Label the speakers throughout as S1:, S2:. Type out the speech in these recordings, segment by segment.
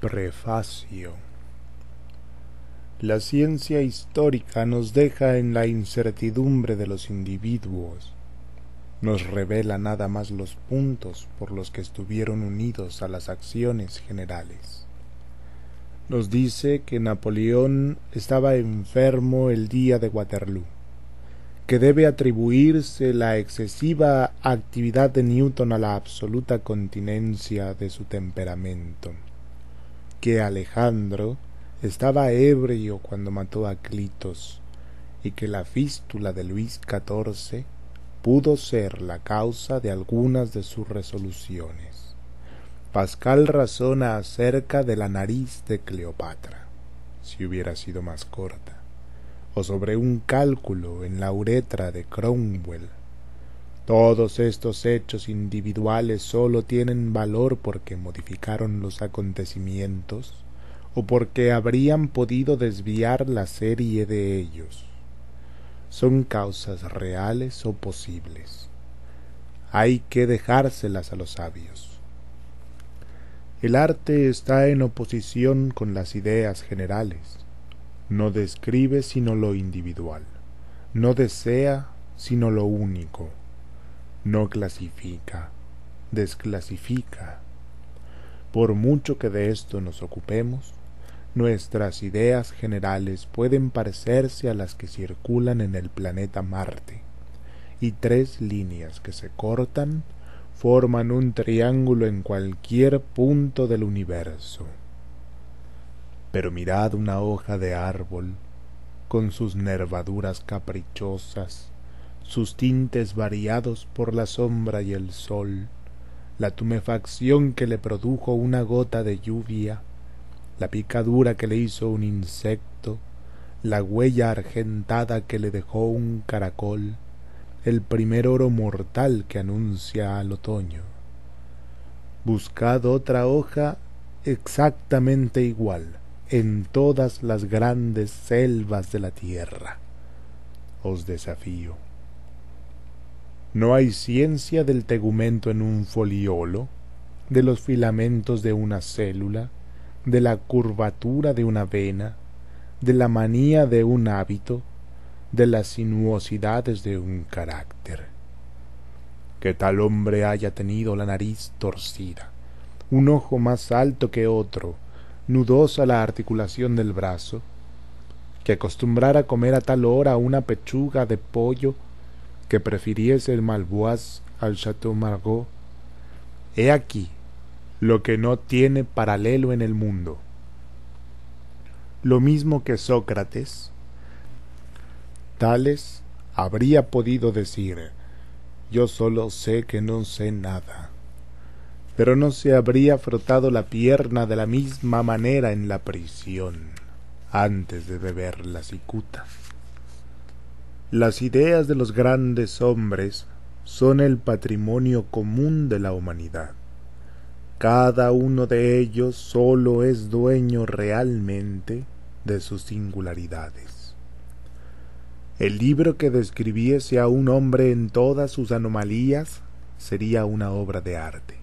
S1: Prefacio La ciencia histórica nos deja en la incertidumbre de los individuos. Nos revela nada más los puntos por los que estuvieron unidos a las acciones generales. Nos dice que Napoleón estaba enfermo el día de Waterloo, que debe atribuirse la excesiva actividad de Newton a la absoluta continencia de su temperamento que Alejandro estaba ebrio cuando mató a Clitos y que la fístula de Luis XIV pudo ser la causa de algunas de sus resoluciones. Pascal razona acerca de la nariz de Cleopatra, si hubiera sido más corta, o sobre un cálculo en la uretra de Cromwell, todos estos hechos individuales sólo tienen valor porque modificaron los acontecimientos o porque habrían podido desviar la serie de ellos. Son causas reales o posibles. Hay que dejárselas a los sabios. El arte está en oposición con las ideas generales. No describe sino lo individual. No desea sino lo único no clasifica, desclasifica. Por mucho que de esto nos ocupemos, nuestras ideas generales pueden parecerse a las que circulan en el planeta Marte, y tres líneas que se cortan forman un triángulo en cualquier punto del universo. Pero mirad una hoja de árbol, con sus nervaduras caprichosas, sus tintes variados por la sombra y el sol, la tumefacción que le produjo una gota de lluvia, la picadura que le hizo un insecto, la huella argentada que le dejó un caracol, el primer oro mortal que anuncia al otoño. Buscad otra hoja exactamente igual en todas las grandes selvas de la tierra. Os desafío. No hay ciencia del tegumento en un foliolo, de los filamentos de una célula, de la curvatura de una vena, de la manía de un hábito, de las sinuosidades de un carácter. Que tal hombre haya tenido la nariz torcida, un ojo más alto que otro, nudosa la articulación del brazo, que acostumbrara a comer a tal hora una pechuga de pollo que prefiriese el Malbois al Chateau Margaux, he aquí lo que no tiene paralelo en el mundo. Lo mismo que Sócrates, Tales habría podido decir, yo solo sé que no sé nada, pero no se habría frotado la pierna de la misma manera en la prisión antes de beber la cicuta. Las ideas de los grandes hombres son el patrimonio común de la humanidad. Cada uno de ellos solo es dueño realmente de sus singularidades. El libro que describiese a un hombre en todas sus anomalías sería una obra de arte,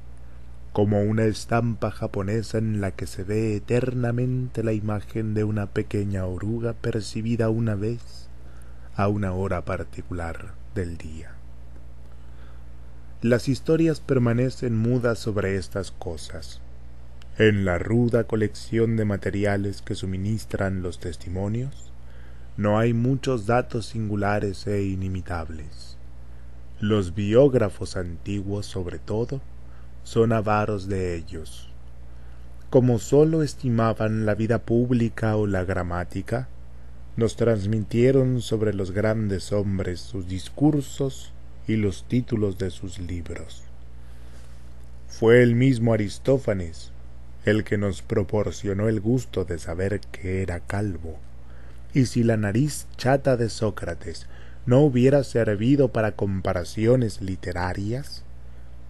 S1: como una estampa japonesa en la que se ve eternamente la imagen de una pequeña oruga percibida una vez a una hora particular del día. Las historias permanecen mudas sobre estas cosas. En la ruda colección de materiales que suministran los testimonios, no hay muchos datos singulares e inimitables. Los biógrafos antiguos, sobre todo, son avaros de ellos. Como sólo estimaban la vida pública o la gramática, nos transmitieron sobre los grandes hombres sus discursos y los títulos de sus libros. Fue el mismo Aristófanes el que nos proporcionó el gusto de saber que era calvo, y si la nariz chata de Sócrates no hubiera servido para comparaciones literarias,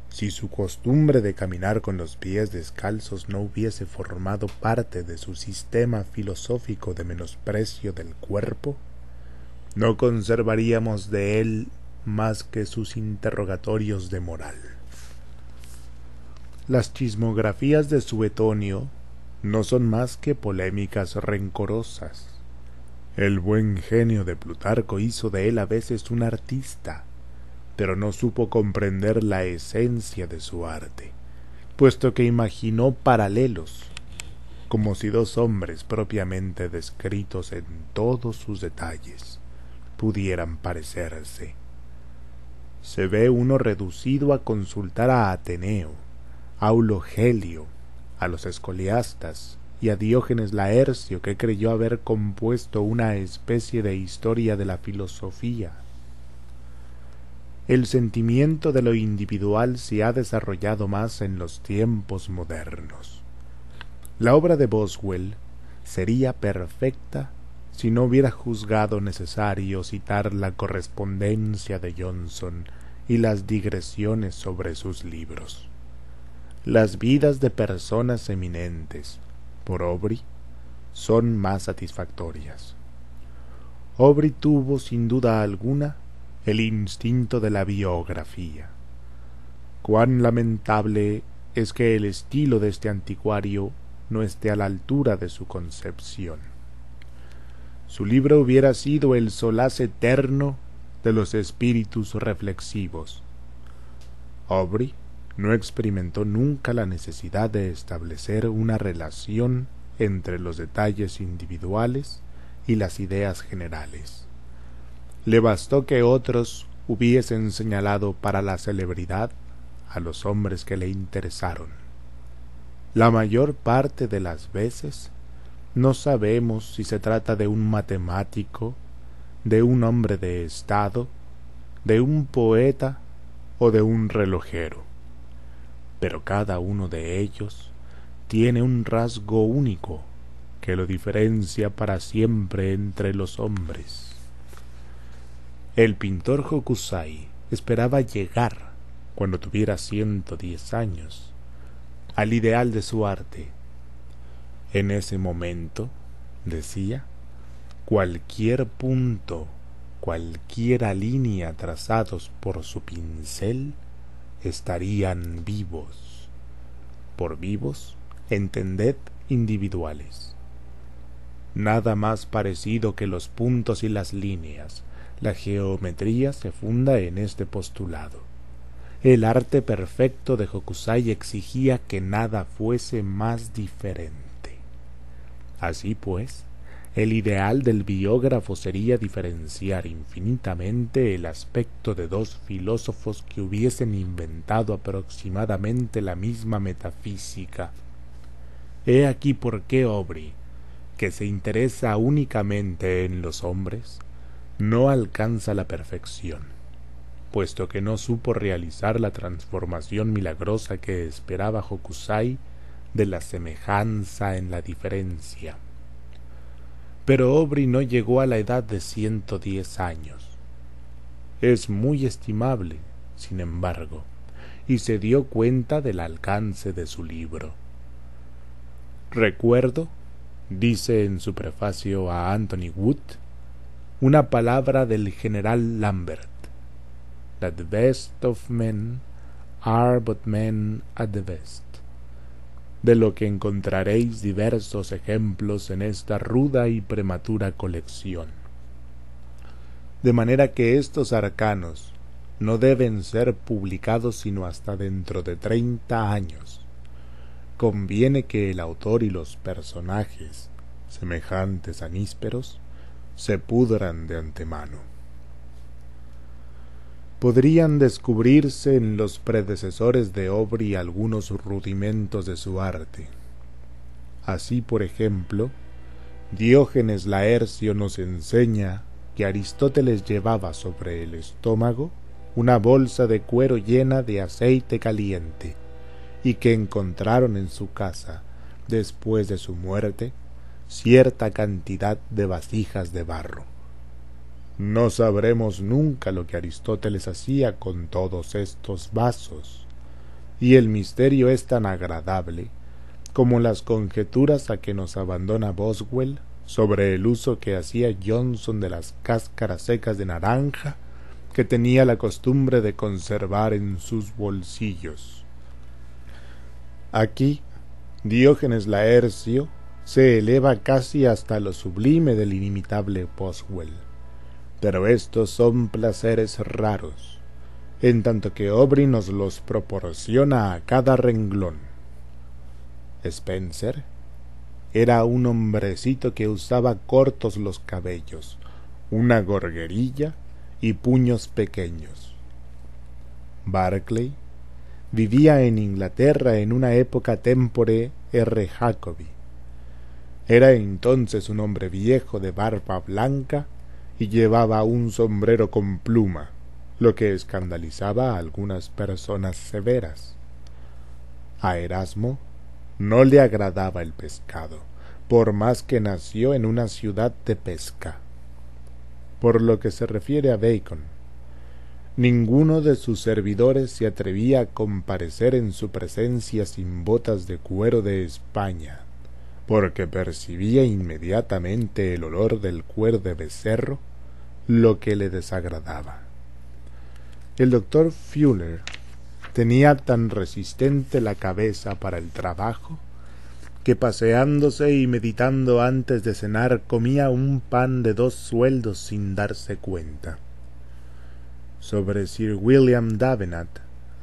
S1: si su costumbre de caminar con los pies descalzos no hubiese formado parte de su sistema filosófico de menosprecio del cuerpo, no conservaríamos de él más que sus interrogatorios de moral. Las chismografías de Suetonio no son más que polémicas rencorosas. El buen genio de Plutarco hizo de él a veces un artista, pero no supo comprender la esencia de su arte, puesto que imaginó paralelos, como si dos hombres propiamente descritos en todos sus detalles pudieran parecerse. Se ve uno reducido a consultar a Ateneo, Gelio a los escoliastas y a Diógenes Laercio, que creyó haber compuesto una especie de historia de la filosofía el sentimiento de lo individual se ha desarrollado más en los tiempos modernos. La obra de Boswell sería perfecta si no hubiera juzgado necesario citar la correspondencia de Johnson y las digresiones sobre sus libros. Las vidas de personas eminentes, por Aubrey, son más satisfactorias. Aubrey tuvo sin duda alguna el instinto de la biografía. Cuán lamentable es que el estilo de este anticuario no esté a la altura de su concepción. Su libro hubiera sido el solaz eterno de los espíritus reflexivos. Aubrey no experimentó nunca la necesidad de establecer una relación entre los detalles individuales y las ideas generales le bastó que otros hubiesen señalado para la celebridad a los hombres que le interesaron. La mayor parte de las veces no sabemos si se trata de un matemático, de un hombre de Estado, de un poeta o de un relojero. Pero cada uno de ellos tiene un rasgo único que lo diferencia para siempre entre los hombres. El pintor Hokusai esperaba llegar, cuando tuviera ciento diez años, al ideal de su arte. En ese momento, decía, cualquier punto, cualquiera línea trazados por su pincel estarían vivos. Por vivos, entended individuales. Nada más parecido que los puntos y las líneas, la geometría se funda en este postulado. El arte perfecto de Hokusai exigía que nada fuese más diferente. Así pues, el ideal del biógrafo sería diferenciar infinitamente el aspecto de dos filósofos que hubiesen inventado aproximadamente la misma metafísica. He aquí por qué Obri, que se interesa únicamente en los hombres, no alcanza la perfección, puesto que no supo realizar la transformación milagrosa que esperaba Hokusai de la semejanza en la diferencia. Pero Obri no llegó a la edad de ciento diez años. Es muy estimable, sin embargo, y se dio cuenta del alcance de su libro. Recuerdo, dice en su prefacio a Anthony Wood, una palabra del general Lambert, that the best of men are but men at the best, de lo que encontraréis diversos ejemplos en esta ruda y prematura colección. De manera que estos arcanos no deben ser publicados sino hasta dentro de treinta años. Conviene que el autor y los personajes, semejantes a se pudran de antemano. Podrían descubrirse en los predecesores de Obri algunos rudimentos de su arte. Así, por ejemplo, Diógenes Laercio nos enseña que Aristóteles llevaba sobre el estómago una bolsa de cuero llena de aceite caliente, y que encontraron en su casa, después de su muerte, cierta cantidad de vasijas de barro. No sabremos nunca lo que Aristóteles hacía con todos estos vasos, y el misterio es tan agradable como las conjeturas a que nos abandona Boswell sobre el uso que hacía Johnson de las cáscaras secas de naranja que tenía la costumbre de conservar en sus bolsillos. Aquí, Diógenes Laercio se eleva casi hasta lo sublime del inimitable Boswell. Pero estos son placeres raros, en tanto que Aubrey nos los proporciona a cada renglón. Spencer era un hombrecito que usaba cortos los cabellos, una gorguerilla y puños pequeños. Barclay vivía en Inglaterra en una época tempore R. Jacobi, era entonces un hombre viejo de barba blanca y llevaba un sombrero con pluma, lo que escandalizaba a algunas personas severas. A Erasmo no le agradaba el pescado, por más que nació en una ciudad de pesca. Por lo que se refiere a Bacon, ninguno de sus servidores se atrevía a comparecer en su presencia sin botas de cuero de España porque percibía inmediatamente el olor del cuer de becerro, lo que le desagradaba. El doctor Fuller tenía tan resistente la cabeza para el trabajo que paseándose y meditando antes de cenar comía un pan de dos sueldos sin darse cuenta. Sobre Sir William Davenant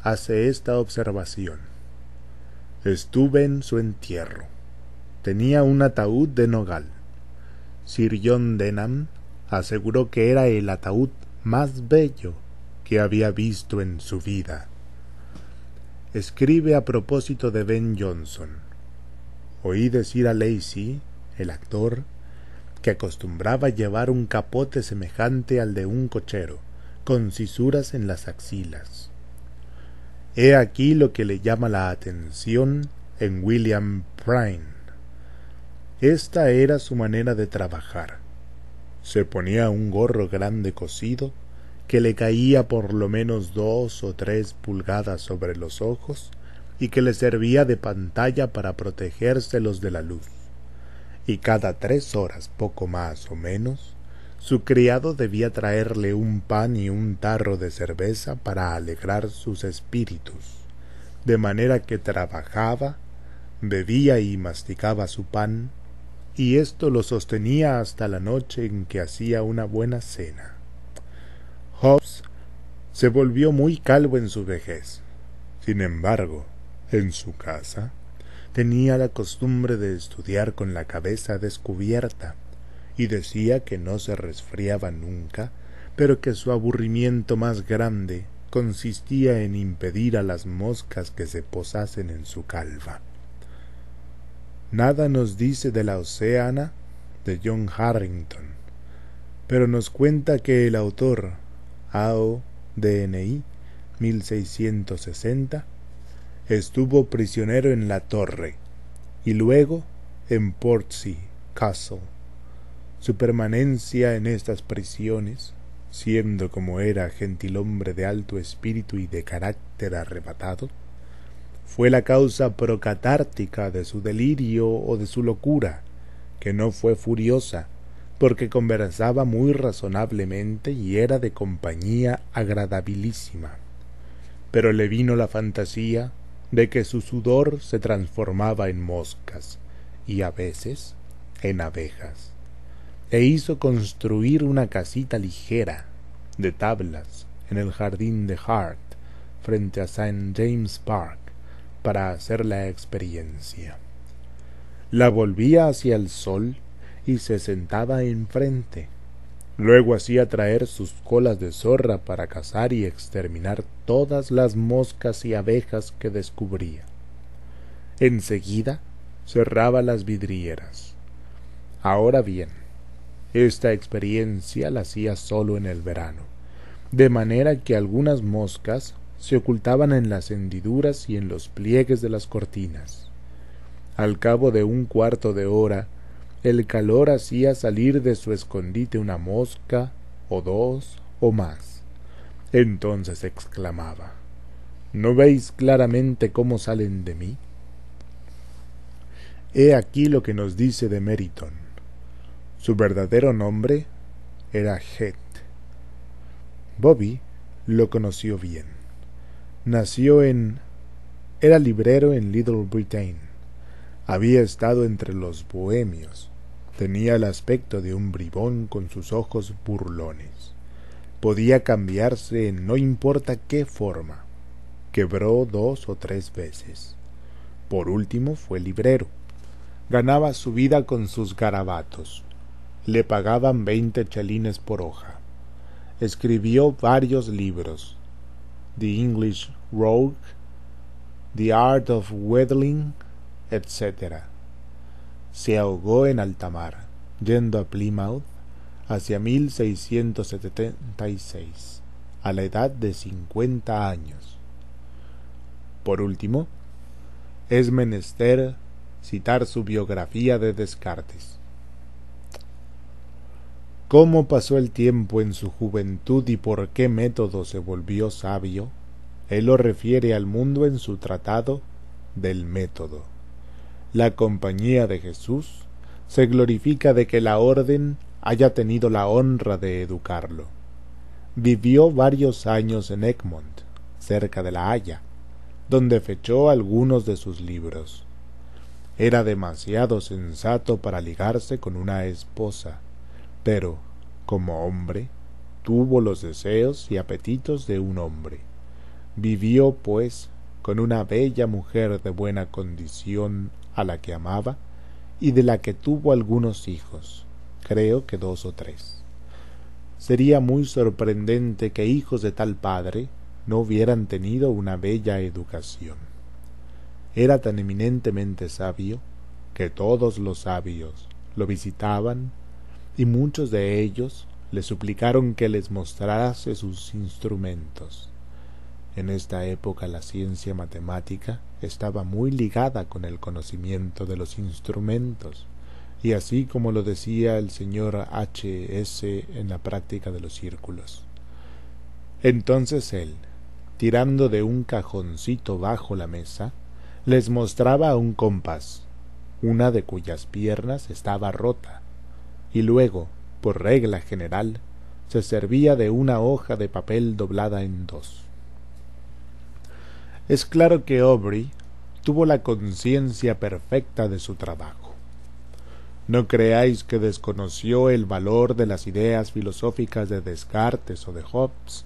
S1: hace esta observación. Estuve en su entierro tenía un ataúd de nogal. Sir John Denham aseguró que era el ataúd más bello que había visto en su vida. Escribe a propósito de Ben Johnson. Oí decir a Lacey, el actor, que acostumbraba llevar un capote semejante al de un cochero, con cisuras en las axilas. He aquí lo que le llama la atención en William Pryne, esta era su manera de trabajar. Se ponía un gorro grande cosido, que le caía por lo menos dos o tres pulgadas sobre los ojos, y que le servía de pantalla para protegérselos de la luz. Y cada tres horas, poco más o menos, su criado debía traerle un pan y un tarro de cerveza para alegrar sus espíritus, de manera que trabajaba, bebía y masticaba su pan, y esto lo sostenía hasta la noche en que hacía una buena cena. Hobbes se volvió muy calvo en su vejez. Sin embargo, en su casa, tenía la costumbre de estudiar con la cabeza descubierta, y decía que no se resfriaba nunca, pero que su aburrimiento más grande consistía en impedir a las moscas que se posasen en su calva. Nada nos dice de la Oceana de John Harrington, pero nos cuenta que el autor, A.O. DNI 1660, estuvo prisionero en la torre y luego en Portsea Castle. Su permanencia en estas prisiones, siendo como era gentilhombre de alto espíritu y de carácter arrebatado, fue la causa procatártica de su delirio o de su locura, que no fue furiosa, porque conversaba muy razonablemente y era de compañía agradabilísima. Pero le vino la fantasía de que su sudor se transformaba en moscas y a veces en abejas, e hizo construir una casita ligera de tablas en el jardín de Hart frente a St. James Park para hacer la experiencia. La volvía hacia el sol y se sentaba enfrente. Luego hacía traer sus colas de zorra para cazar y exterminar todas las moscas y abejas que descubría. Enseguida cerraba las vidrieras. Ahora bien, esta experiencia la hacía solo en el verano, de manera que algunas moscas se ocultaban en las hendiduras y en los pliegues de las cortinas. Al cabo de un cuarto de hora, el calor hacía salir de su escondite una mosca, o dos, o más. Entonces exclamaba ¿No veis claramente cómo salen de mí? He aquí lo que nos dice de Meriton. Su verdadero nombre era Het. Bobby lo conoció bien. Nació en... Era librero en Little Britain. Había estado entre los bohemios. Tenía el aspecto de un bribón con sus ojos burlones. Podía cambiarse en no importa qué forma. Quebró dos o tres veces. Por último fue librero. Ganaba su vida con sus garabatos. Le pagaban veinte chelines por hoja. Escribió varios libros, The English Rogue, The Art of Weddling, etc. Se ahogó en alta mar, yendo a Plymouth hacia 1676, a la edad de 50 años. Por último, es menester citar su biografía de Descartes cómo pasó el tiempo en su juventud y por qué método se volvió sabio, él lo refiere al mundo en su tratado del método. La compañía de Jesús se glorifica de que la orden haya tenido la honra de educarlo. Vivió varios años en Egmont, cerca de La Haya, donde fechó algunos de sus libros. Era demasiado sensato para ligarse con una esposa pero, como hombre, tuvo los deseos y apetitos de un hombre. Vivió, pues, con una bella mujer de buena condición a la que amaba y de la que tuvo algunos hijos, creo que dos o tres. Sería muy sorprendente que hijos de tal padre no hubieran tenido una bella educación. Era tan eminentemente sabio que todos los sabios lo visitaban y muchos de ellos le suplicaron que les mostrase sus instrumentos. En esta época la ciencia matemática estaba muy ligada con el conocimiento de los instrumentos, y así como lo decía el señor H. S. en la práctica de los círculos. Entonces él, tirando de un cajoncito bajo la mesa, les mostraba un compás, una de cuyas piernas estaba rota, y luego, por regla general, se servía de una hoja de papel doblada en dos. Es claro que Aubrey tuvo la conciencia perfecta de su trabajo. No creáis que desconoció el valor de las ideas filosóficas de Descartes o de Hobbes.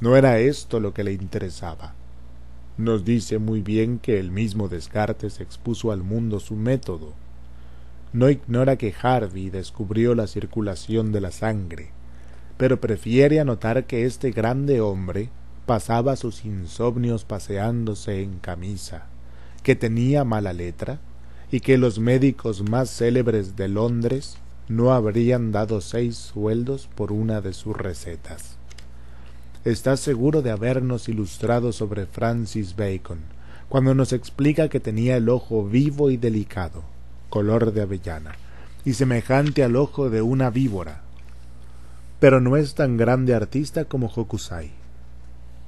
S1: No era esto lo que le interesaba. Nos dice muy bien que el mismo Descartes expuso al mundo su método, no ignora que Harvey descubrió la circulación de la sangre, pero prefiere anotar que este grande hombre pasaba sus insomnios paseándose en camisa, que tenía mala letra y que los médicos más célebres de Londres no habrían dado seis sueldos por una de sus recetas. Está seguro de habernos ilustrado sobre Francis Bacon, cuando nos explica que tenía el ojo vivo y delicado, color de avellana, y semejante al ojo de una víbora. Pero no es tan grande artista como Hokusai.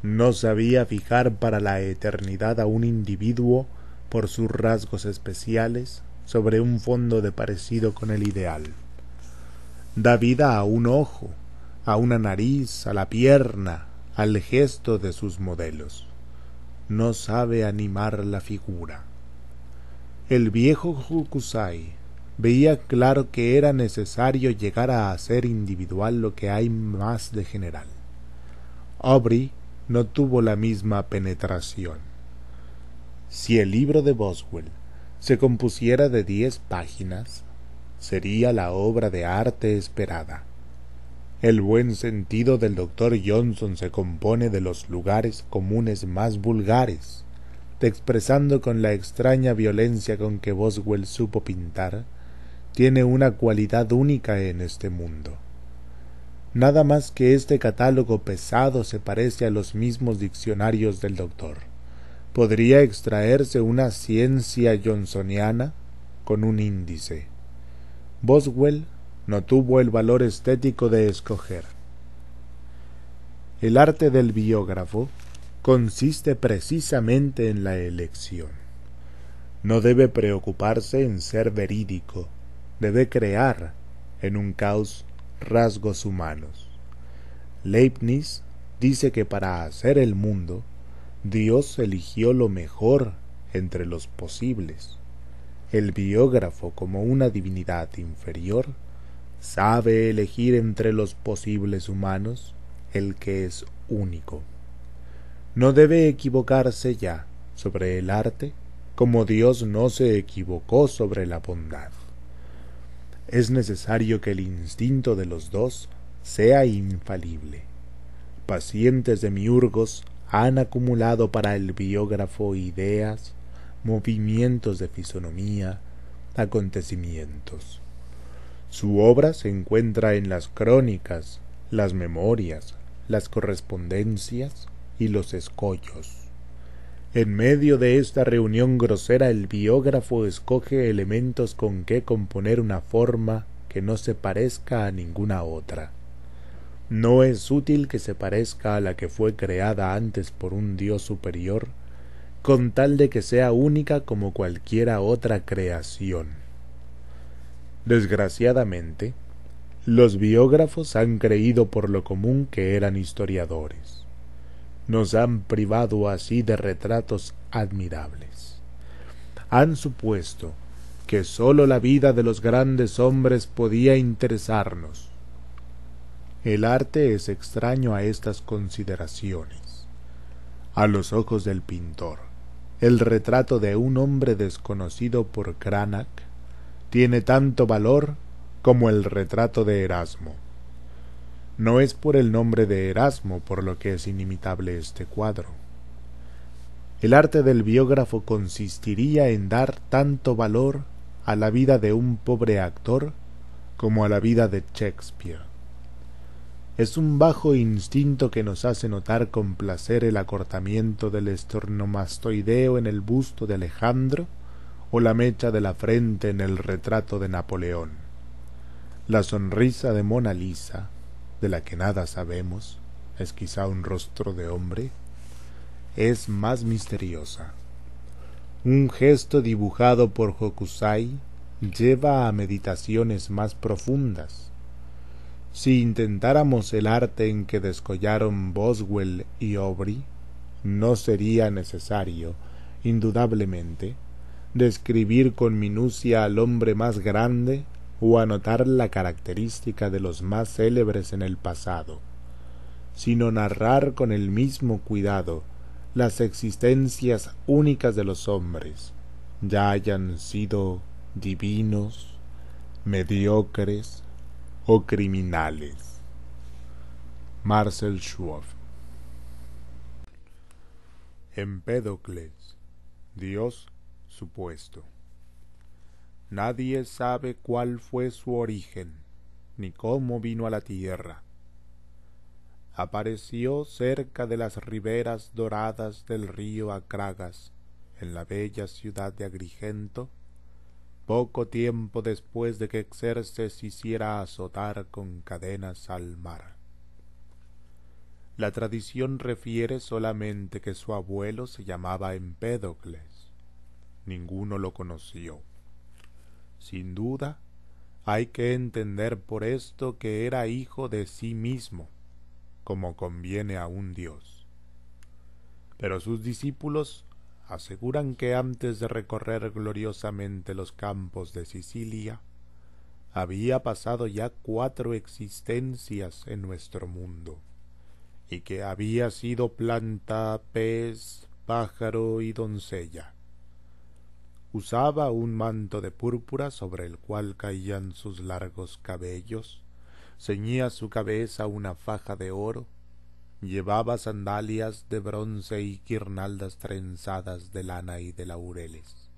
S1: No sabía fijar para la eternidad a un individuo por sus rasgos especiales sobre un fondo de parecido con el ideal. Da vida a un ojo, a una nariz, a la pierna, al gesto de sus modelos. No sabe animar la figura. El viejo Hokusai veía claro que era necesario llegar a hacer individual lo que hay más de general. Aubrey no tuvo la misma penetración. Si el libro de Boswell se compusiera de diez páginas, sería la obra de arte esperada. El buen sentido del doctor Johnson se compone de los lugares comunes más vulgares, expresando con la extraña violencia con que Boswell supo pintar, tiene una cualidad única en este mundo. Nada más que este catálogo pesado se parece a los mismos diccionarios del doctor. Podría extraerse una ciencia johnsoniana con un índice. Boswell no tuvo el valor estético de escoger. El arte del biógrafo consiste precisamente en la elección. No debe preocuparse en ser verídico, debe crear en un caos rasgos humanos. Leibniz dice que para hacer el mundo, Dios eligió lo mejor entre los posibles. El biógrafo, como una divinidad inferior, sabe elegir entre los posibles humanos el que es único no debe equivocarse ya sobre el arte como Dios no se equivocó sobre la bondad. Es necesario que el instinto de los dos sea infalible. Pacientes de miurgos han acumulado para el biógrafo ideas, movimientos de fisonomía, acontecimientos. Su obra se encuentra en las crónicas, las memorias, las correspondencias, y los escollos. En medio de esta reunión grosera el biógrafo escoge elementos con que componer una forma que no se parezca a ninguna otra. No es útil que se parezca a la que fue creada antes por un Dios superior, con tal de que sea única como cualquiera otra creación. Desgraciadamente, los biógrafos han creído por lo común que eran historiadores nos han privado así de retratos admirables. Han supuesto que sólo la vida de los grandes hombres podía interesarnos. El arte es extraño a estas consideraciones. A los ojos del pintor, el retrato de un hombre desconocido por Cranach tiene tanto valor como el retrato de Erasmo. No es por el nombre de Erasmo por lo que es inimitable este cuadro. El arte del biógrafo consistiría en dar tanto valor a la vida de un pobre actor como a la vida de Shakespeare. Es un bajo instinto que nos hace notar con placer el acortamiento del estornomastoideo en el busto de Alejandro o la mecha de la frente en el retrato de Napoleón, la sonrisa de Mona Lisa, de la que nada sabemos, es quizá un rostro de hombre, es más misteriosa. Un gesto dibujado por Hokusai lleva a meditaciones más profundas. Si intentáramos el arte en que descollaron Boswell y Aubrey, no sería necesario, indudablemente, describir con minucia al hombre más grande, o anotar la característica de los más célebres en el pasado, sino narrar con el mismo cuidado las existencias únicas de los hombres, ya hayan sido divinos, mediocres o criminales. Marcel Schwab Empédocles, Dios supuesto. Nadie sabe cuál fue su origen, ni cómo vino a la tierra. Apareció cerca de las riberas doradas del río Acragas, en la bella ciudad de Agrigento, poco tiempo después de que Xerxes hiciera azotar con cadenas al mar. La tradición refiere solamente que su abuelo se llamaba Empédocles. Ninguno lo conoció. Sin duda, hay que entender por esto que era hijo de sí mismo, como conviene a un Dios. Pero sus discípulos aseguran que antes de recorrer gloriosamente los campos de Sicilia, había pasado ya cuatro existencias en nuestro mundo, y que había sido planta, pez, pájaro y doncella. Usaba un manto de púrpura sobre el cual caían sus largos cabellos, ceñía su cabeza una faja de oro, llevaba sandalias de bronce y guirnaldas trenzadas de lana y de laureles.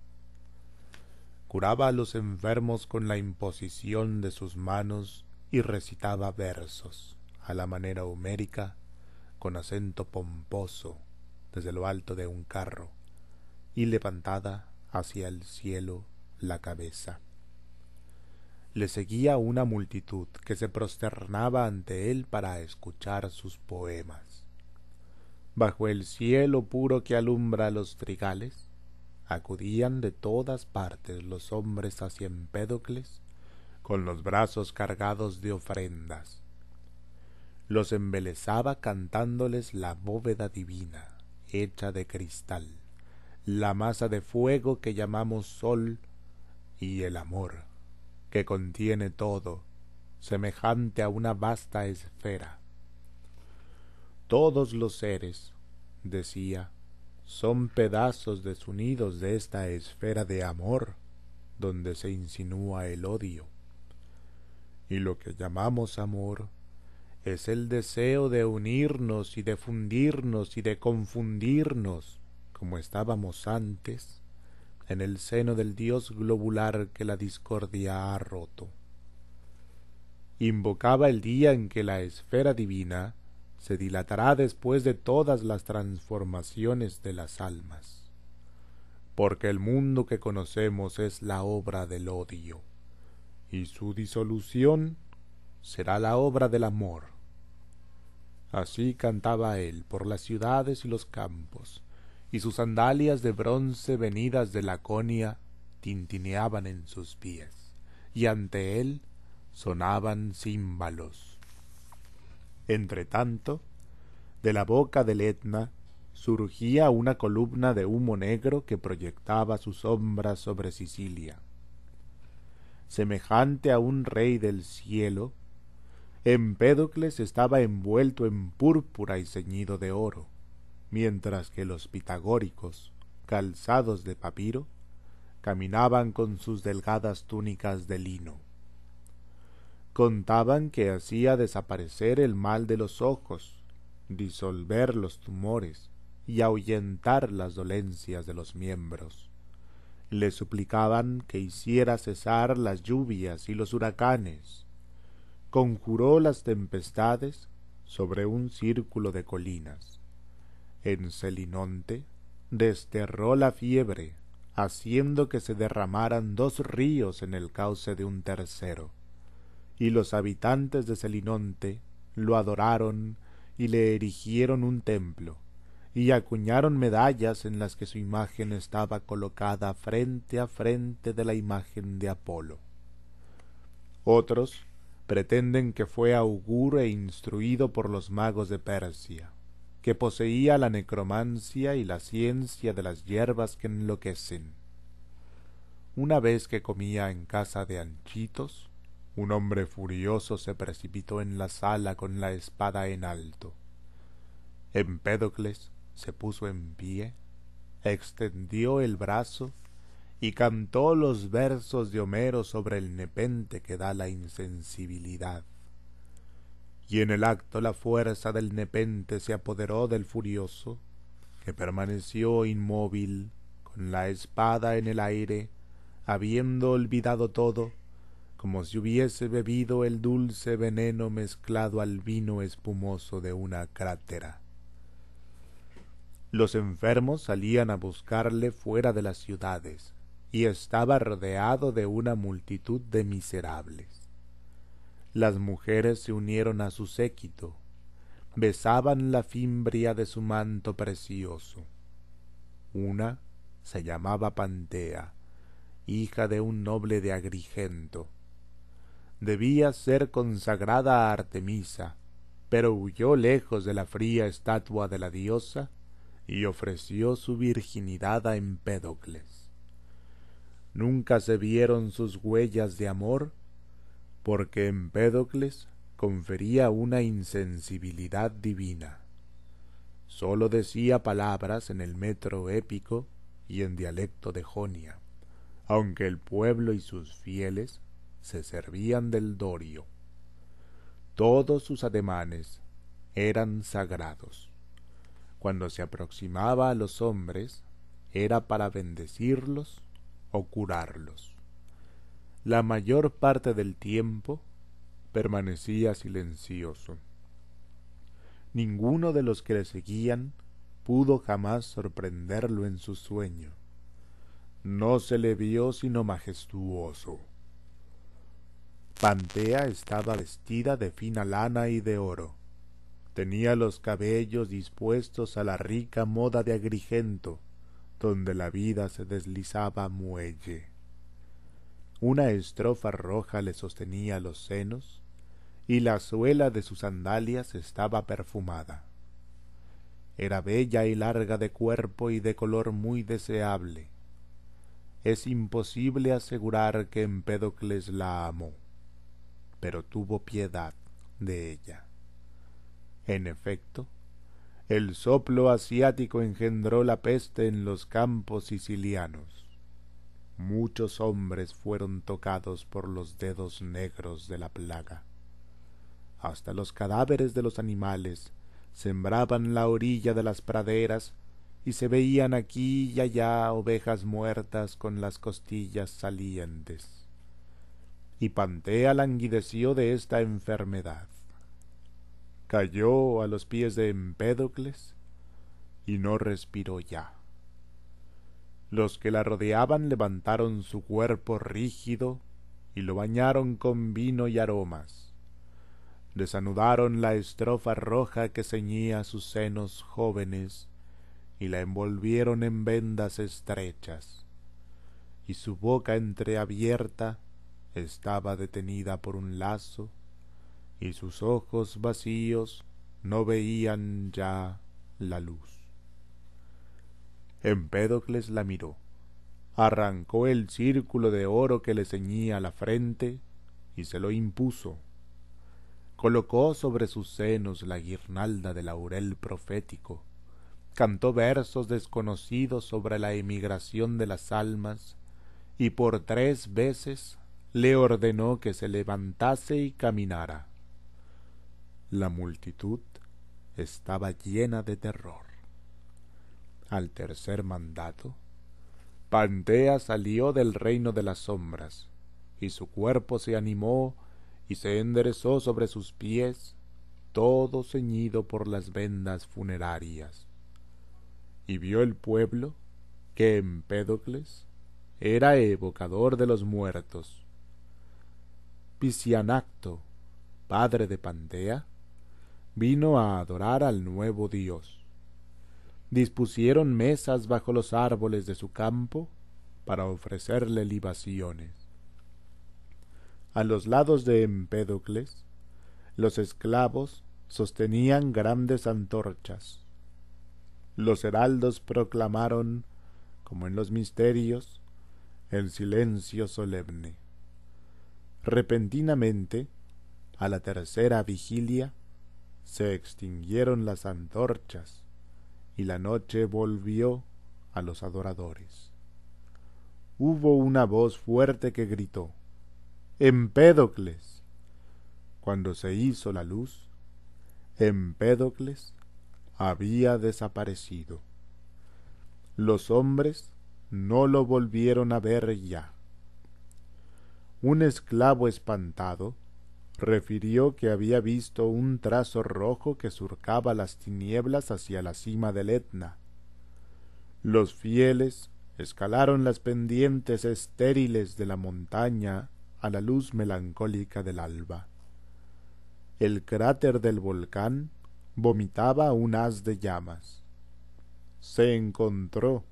S1: Curaba a los enfermos con la imposición de sus manos y recitaba versos, a la manera homérica, con acento pomposo, desde lo alto de un carro, y levantada hacia el cielo la cabeza. Le seguía una multitud que se prosternaba ante él para escuchar sus poemas. Bajo el cielo puro que alumbra los trigales, acudían de todas partes los hombres hacia Empédocles con los brazos cargados de ofrendas. Los embelezaba cantándoles la bóveda divina, hecha de cristal la masa de fuego que llamamos sol y el amor, que contiene todo, semejante a una vasta esfera. Todos los seres, decía, son pedazos desunidos de esta esfera de amor donde se insinúa el odio. Y lo que llamamos amor es el deseo de unirnos y de fundirnos y de confundirnos como estábamos antes, en el seno del Dios globular que la discordia ha roto. Invocaba el día en que la esfera divina se dilatará después de todas las transformaciones de las almas, porque el mundo que conocemos es la obra del odio, y su disolución será la obra del amor. Así cantaba él por las ciudades y los campos, y sus sandalias de bronce venidas de Laconia tintineaban en sus pies, y ante él sonaban címbalos. Entretanto, de la boca del Etna surgía una columna de humo negro que proyectaba su sombra sobre Sicilia. Semejante a un rey del cielo, Empédocles estaba envuelto en púrpura y ceñido de oro mientras que los pitagóricos, calzados de papiro, caminaban con sus delgadas túnicas de lino. Contaban que hacía desaparecer el mal de los ojos, disolver los tumores y ahuyentar las dolencias de los miembros. Le suplicaban que hiciera cesar las lluvias y los huracanes. Conjuró las tempestades sobre un círculo de colinas en Celinonte, desterró la fiebre, haciendo que se derramaran dos ríos en el cauce de un tercero. Y los habitantes de Celinonte lo adoraron y le erigieron un templo, y acuñaron medallas en las que su imagen estaba colocada frente a frente de la imagen de Apolo. Otros pretenden que fue auguro e instruido por los magos de Persia que poseía la necromancia y la ciencia de las hierbas que enloquecen. Una vez que comía en casa de Anchitos, un hombre furioso se precipitó en la sala con la espada en alto. Empédocles se puso en pie, extendió el brazo y cantó los versos de Homero sobre el nepente que da la insensibilidad y en el acto la fuerza del nepente se apoderó del furioso, que permaneció inmóvil, con la espada en el aire, habiendo olvidado todo, como si hubiese bebido el dulce veneno mezclado al vino espumoso de una crátera. Los enfermos salían a buscarle fuera de las ciudades, y estaba rodeado de una multitud de miserables. Las mujeres se unieron a su séquito, besaban la fimbria de su manto precioso. Una se llamaba Pantea, hija de un noble de Agrigento. Debía ser consagrada a Artemisa, pero huyó lejos de la fría estatua de la diosa y ofreció su virginidad a Empédocles. Nunca se vieron sus huellas de amor porque Empédocles confería una insensibilidad divina. Sólo decía palabras en el metro épico y en dialecto de Jonia, aunque el pueblo y sus fieles se servían del dorio. Todos sus ademanes eran sagrados. Cuando se aproximaba a los hombres, era para bendecirlos o curarlos la mayor parte del tiempo permanecía silencioso. Ninguno de los que le seguían pudo jamás sorprenderlo en su sueño. No se le vio sino majestuoso. Pantea estaba vestida de fina lana y de oro. Tenía los cabellos dispuestos a la rica moda de Agrigento, donde la vida se deslizaba muelle. Una estrofa roja le sostenía los senos y la suela de sus sandalias estaba perfumada. Era bella y larga de cuerpo y de color muy deseable. Es imposible asegurar que Empédocles la amó, pero tuvo piedad de ella. En efecto, el soplo asiático engendró la peste en los campos sicilianos muchos hombres fueron tocados por los dedos negros de la plaga. Hasta los cadáveres de los animales sembraban la orilla de las praderas y se veían aquí y allá ovejas muertas con las costillas salientes. Y Pantea languideció de esta enfermedad. Cayó a los pies de Empédocles y no respiró ya. Los que la rodeaban levantaron su cuerpo rígido y lo bañaron con vino y aromas. Desanudaron la estrofa roja que ceñía sus senos jóvenes y la envolvieron en vendas estrechas. Y su boca entreabierta estaba detenida por un lazo y sus ojos vacíos no veían ya la luz. Empédocles la miró, arrancó el círculo de oro que le ceñía la frente y se lo impuso. Colocó sobre sus senos la guirnalda de laurel profético, cantó versos desconocidos sobre la emigración de las almas y por tres veces le ordenó que se levantase y caminara. La multitud estaba llena de terror. Al tercer mandato, Pantea salió del reino de las sombras, y su cuerpo se animó y se enderezó sobre sus pies, todo ceñido por las vendas funerarias. Y vio el pueblo que Empédocles era evocador de los muertos. Pisianacto, padre de Pantea, vino a adorar al nuevo dios dispusieron mesas bajo los árboles de su campo para ofrecerle libaciones. A los lados de Empédocles, los esclavos sostenían grandes antorchas. Los heraldos proclamaron, como en los misterios, el silencio solemne. Repentinamente, a la tercera vigilia, se extinguieron las antorchas y la noche volvió a los adoradores. Hubo una voz fuerte que gritó Empédocles. Cuando se hizo la luz, Empédocles había desaparecido. Los hombres no lo volvieron a ver ya. Un esclavo espantado refirió que había visto un trazo rojo que surcaba las tinieblas hacia la cima del Etna. Los fieles escalaron las pendientes estériles de la montaña a la luz melancólica del alba. El cráter del volcán vomitaba un haz de llamas. Se encontró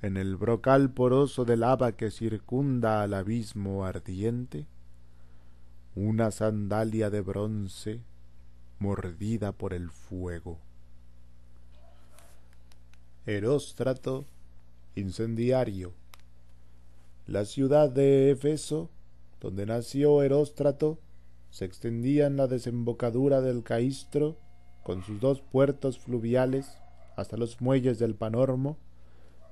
S1: en el brocal poroso de lava que circunda al abismo ardiente una sandalia de bronce mordida por el fuego. Heróstrato incendiario. La ciudad de Efeso, donde nació Heróstrato, se extendía en la desembocadura del Caistro, con sus dos puertos fluviales, hasta los muelles del Panormo,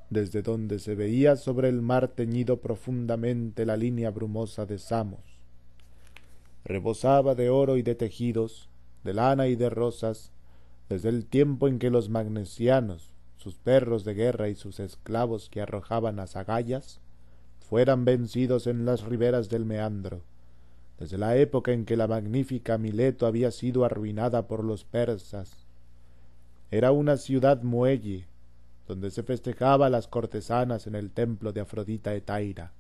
S1: desde donde se veía sobre el mar teñido profundamente la línea brumosa de Samos rebosaba de oro y de tejidos, de lana y de rosas, desde el tiempo en que los magnesianos, sus perros de guerra y sus esclavos que arrojaban a agallas, fueran vencidos en las riberas del meandro, desde la época en que la magnífica Mileto había sido arruinada por los persas. Era una ciudad muelle, donde se festejaba a las cortesanas en el templo de Afrodita Etaira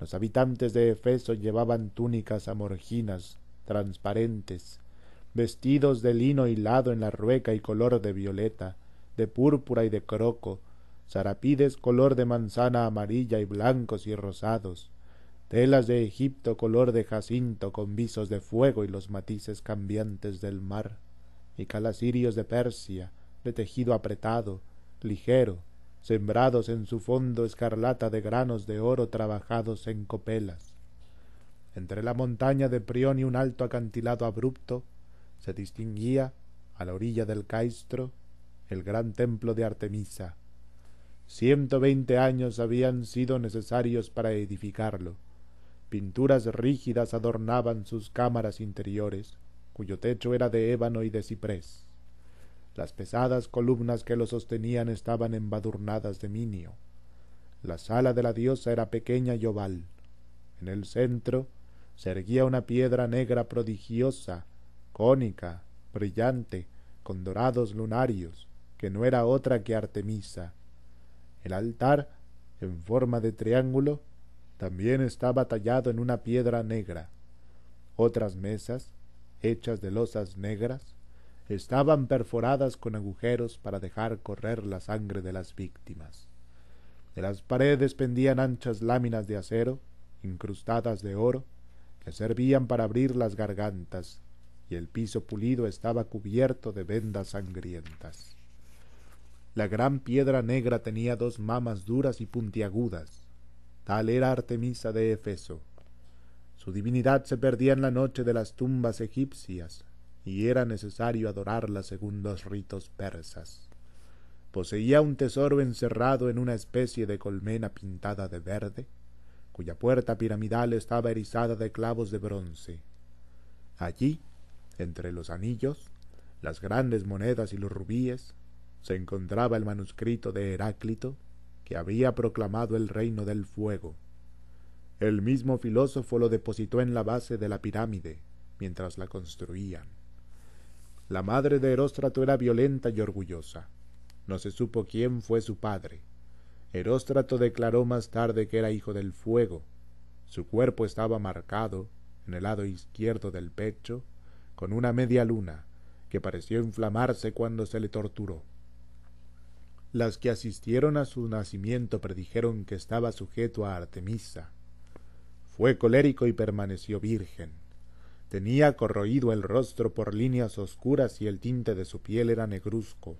S1: los habitantes de Efeso llevaban túnicas amorginas transparentes, vestidos de lino hilado en la rueca y color de violeta, de púrpura y de croco, sarapides color de manzana amarilla y blancos y rosados, telas de Egipto color de jacinto con visos de fuego y los matices cambiantes del mar, y calasirios de Persia, de tejido apretado, ligero, sembrados en su fondo escarlata de granos de oro trabajados en copelas. Entre la montaña de Prión y un alto acantilado abrupto se distinguía, a la orilla del Caistro, el gran templo de Artemisa. Ciento veinte años habían sido necesarios para edificarlo. Pinturas rígidas adornaban sus cámaras interiores, cuyo techo era de ébano y de ciprés. Las pesadas columnas que lo sostenían estaban embadurnadas de minio. La sala de la diosa era pequeña y oval. En el centro se erguía una piedra negra prodigiosa, cónica, brillante, con dorados lunarios, que no era otra que Artemisa. El altar, en forma de triángulo, también estaba tallado en una piedra negra. Otras mesas, hechas de losas negras, estaban perforadas con agujeros para dejar correr la sangre de las víctimas. De las paredes pendían anchas láminas de acero, incrustadas de oro, que servían para abrir las gargantas, y el piso pulido estaba cubierto de vendas sangrientas. La gran piedra negra tenía dos mamas duras y puntiagudas. Tal era Artemisa de Efeso. Su divinidad se perdía en la noche de las tumbas egipcias, era necesario adorarla según los ritos persas. Poseía un tesoro encerrado en una especie de colmena pintada de verde, cuya puerta piramidal estaba erizada de clavos de bronce. Allí, entre los anillos, las grandes monedas y los rubíes, se encontraba el manuscrito de Heráclito, que había proclamado el reino del fuego. El mismo filósofo lo depositó en la base de la pirámide mientras la construían. La madre de Heróstrato era violenta y orgullosa. No se supo quién fue su padre. Heróstrato declaró más tarde que era hijo del fuego. Su cuerpo estaba marcado, en el lado izquierdo del pecho, con una media luna, que pareció inflamarse cuando se le torturó. Las que asistieron a su nacimiento predijeron que estaba sujeto a Artemisa. Fue colérico y permaneció virgen. Tenía corroído el rostro por líneas oscuras y el tinte de su piel era negruzco.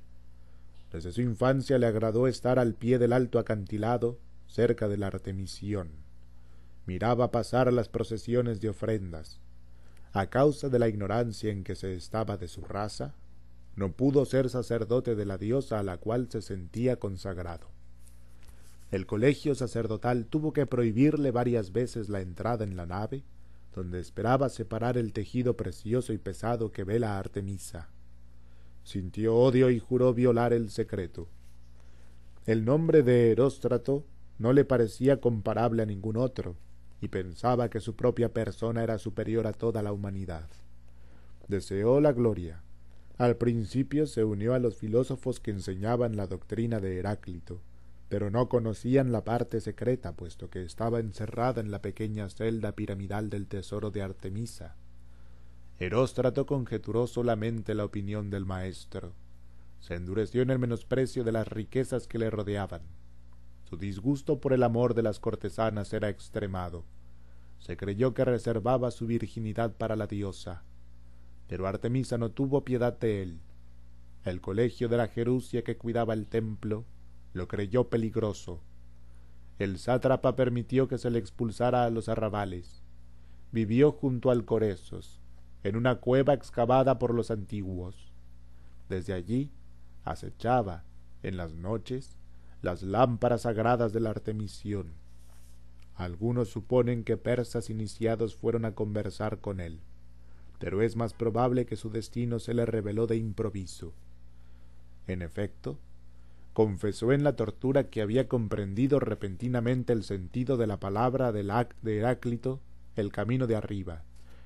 S1: Desde su infancia le agradó estar al pie del alto acantilado, cerca de la Artemisión. Miraba pasar las procesiones de ofrendas. A causa de la ignorancia en que se estaba de su raza, no pudo ser sacerdote de la diosa a la cual se sentía consagrado. El colegio sacerdotal tuvo que prohibirle varias veces la entrada en la nave donde esperaba separar el tejido precioso y pesado que vela Artemisa. Sintió odio y juró violar el secreto. El nombre de Heróstrato no le parecía comparable a ningún otro, y pensaba que su propia persona era superior a toda la humanidad. Deseó la gloria. Al principio se unió a los filósofos que enseñaban la doctrina de Heráclito pero no conocían la parte secreta, puesto que estaba encerrada en la pequeña celda piramidal del tesoro de Artemisa. Heróstrato conjeturó solamente la opinión del maestro. Se endureció en el menosprecio de las riquezas que le rodeaban. Su disgusto por el amor de las cortesanas era extremado. Se creyó que reservaba su virginidad para la diosa. Pero Artemisa no tuvo piedad de él. El colegio de la Jerusia que cuidaba el templo lo creyó peligroso. El sátrapa permitió que se le expulsara a los arrabales. Vivió junto al Coresos, en una cueva excavada por los antiguos. Desde allí acechaba, en las noches, las lámparas sagradas de la Artemisión. Algunos suponen que persas iniciados fueron a conversar con él, pero es más probable que su destino se le reveló de improviso. En efecto, confesó en la tortura que había comprendido repentinamente el sentido de la palabra de Heráclito, el camino de arriba,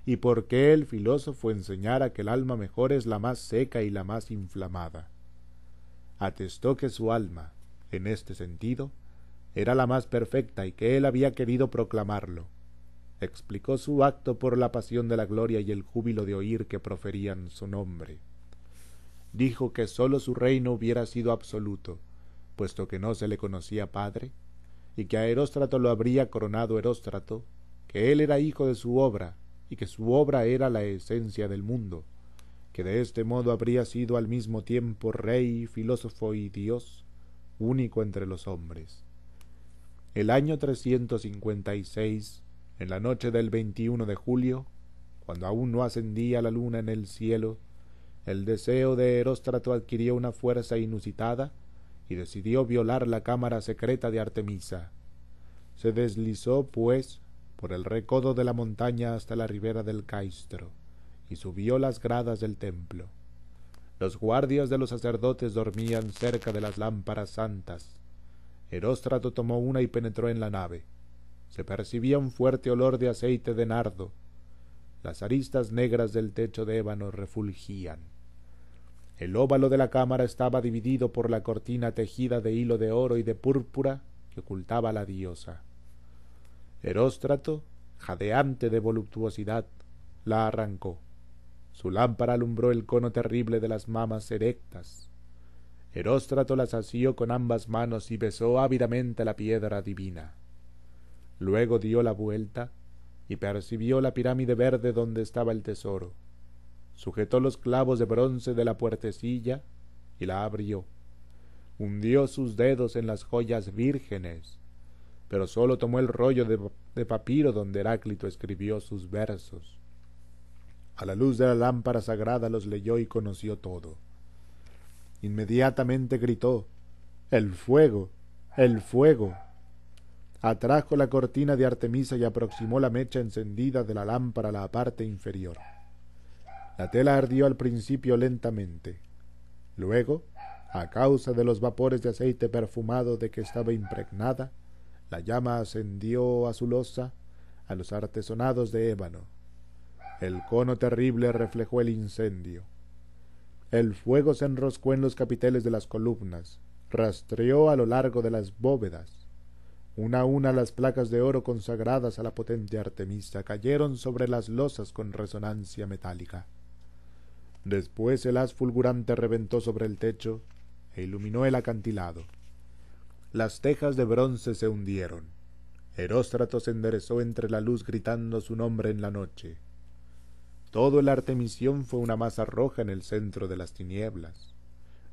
S1: y por qué el filósofo enseñara que el alma mejor es la más seca y la más inflamada. Atestó que su alma, en este sentido, era la más perfecta y que él había querido proclamarlo. Explicó su acto por la pasión de la gloria y el júbilo de oír que proferían su nombre dijo que sólo su reino hubiera sido absoluto, puesto que no se le conocía padre, y que a Heróstrato lo habría coronado Heróstrato, que él era hijo de su obra, y que su obra era la esencia del mundo, que de este modo habría sido al mismo tiempo rey, filósofo y dios, único entre los hombres. El año 356, en la noche del 21 de julio, cuando aún no ascendía la luna en el cielo, el deseo de Heróstrato adquirió una fuerza inusitada y decidió violar la cámara secreta de Artemisa. Se deslizó, pues, por el recodo de la montaña hasta la ribera del Caistro y subió las gradas del templo. Los guardias de los sacerdotes dormían cerca de las lámparas santas. Heróstrato tomó una y penetró en la nave. Se percibía un fuerte olor de aceite de nardo. Las aristas negras del techo de ébano refulgían. El óvalo de la cámara estaba dividido por la cortina tejida de hilo de oro y de púrpura que ocultaba la diosa. Heróstrato, jadeante de voluptuosidad, la arrancó. Su lámpara alumbró el cono terrible de las mamas erectas. Heróstrato las asió con ambas manos y besó ávidamente la piedra divina. Luego dio la vuelta y percibió la pirámide verde donde estaba el tesoro sujetó los clavos de bronce de la puertecilla y la abrió. Hundió sus dedos en las joyas vírgenes, pero sólo tomó el rollo de, papiro donde Heráclito escribió sus versos. A la luz de la lámpara sagrada los leyó y conoció todo. Inmediatamente gritó El fuego. el fuego. Atrajo la cortina de Artemisa y aproximó la mecha encendida de la lámpara a la parte inferior. La tela ardió al principio lentamente. Luego, a causa de los vapores de aceite perfumado de que estaba impregnada, la llama ascendió a su losa a los artesonados de ébano. El cono terrible reflejó el incendio. El fuego se enroscó en los capiteles de las columnas, rastreó a lo largo de las bóvedas. Una a una las placas de oro consagradas a la potente Artemisa cayeron sobre las losas con resonancia metálica. Después el haz fulgurante reventó sobre el techo e iluminó el acantilado. Las tejas de bronce se hundieron. Heróstrato se enderezó entre la luz gritando su nombre en la noche. Todo el Artemisión fue una masa roja en el centro de las tinieblas.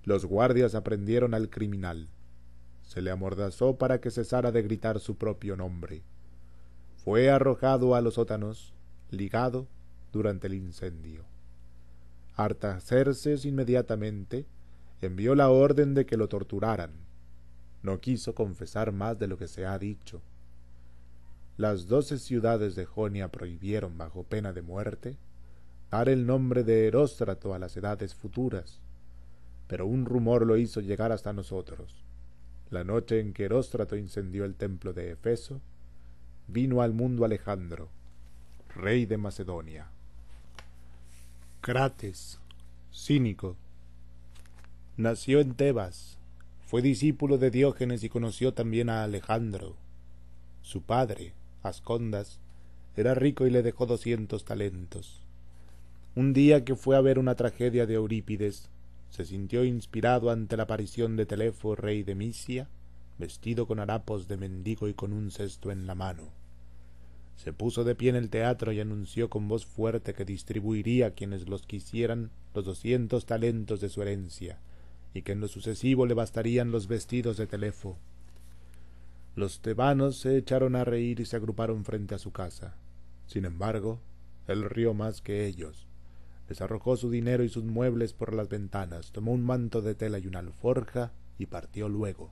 S1: Los guardias aprendieron al criminal. Se le amordazó para que cesara de gritar su propio nombre. Fue arrojado a los sótanos, ligado durante el incendio. Artaxerxes inmediatamente envió la orden de que lo torturaran. No quiso confesar más de lo que se ha dicho. Las doce ciudades de Jonia prohibieron, bajo pena de muerte, dar el nombre de Heróstrato a las edades futuras, pero un rumor lo hizo llegar hasta nosotros. La noche en que Heróstrato incendió el templo de Efeso, vino al mundo Alejandro, rey de Macedonia. Crates, cínico. Nació en Tebas, fue discípulo de Diógenes y conoció también a Alejandro. Su padre, Ascondas, era rico y le dejó doscientos talentos. Un día que fue a ver una tragedia de Eurípides, se sintió inspirado ante la aparición de Telefo, rey de Misia, vestido con harapos de mendigo y con un cesto en la mano se puso de pie en el teatro y anunció con voz fuerte que distribuiría a quienes los quisieran los doscientos talentos de su herencia, y que en lo sucesivo le bastarían los vestidos de Telefo. Los tebanos se echaron a reír y se agruparon frente a su casa. Sin embargo, él rió más que ellos. Les arrojó su dinero y sus muebles por las ventanas, tomó un manto de tela y una alforja y partió luego.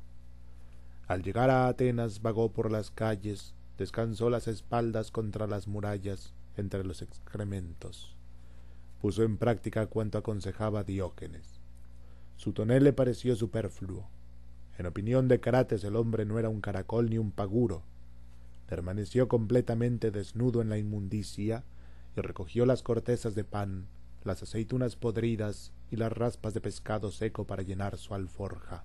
S1: Al llegar a Atenas vagó por las calles, descansó las espaldas contra las murallas entre los excrementos. Puso en práctica cuanto aconsejaba Diógenes. Su tonel le pareció superfluo. En opinión de Crates el hombre no era un caracol ni un paguro. Permaneció completamente desnudo en la inmundicia y recogió las cortezas de pan, las aceitunas podridas y las raspas de pescado seco para llenar su alforja.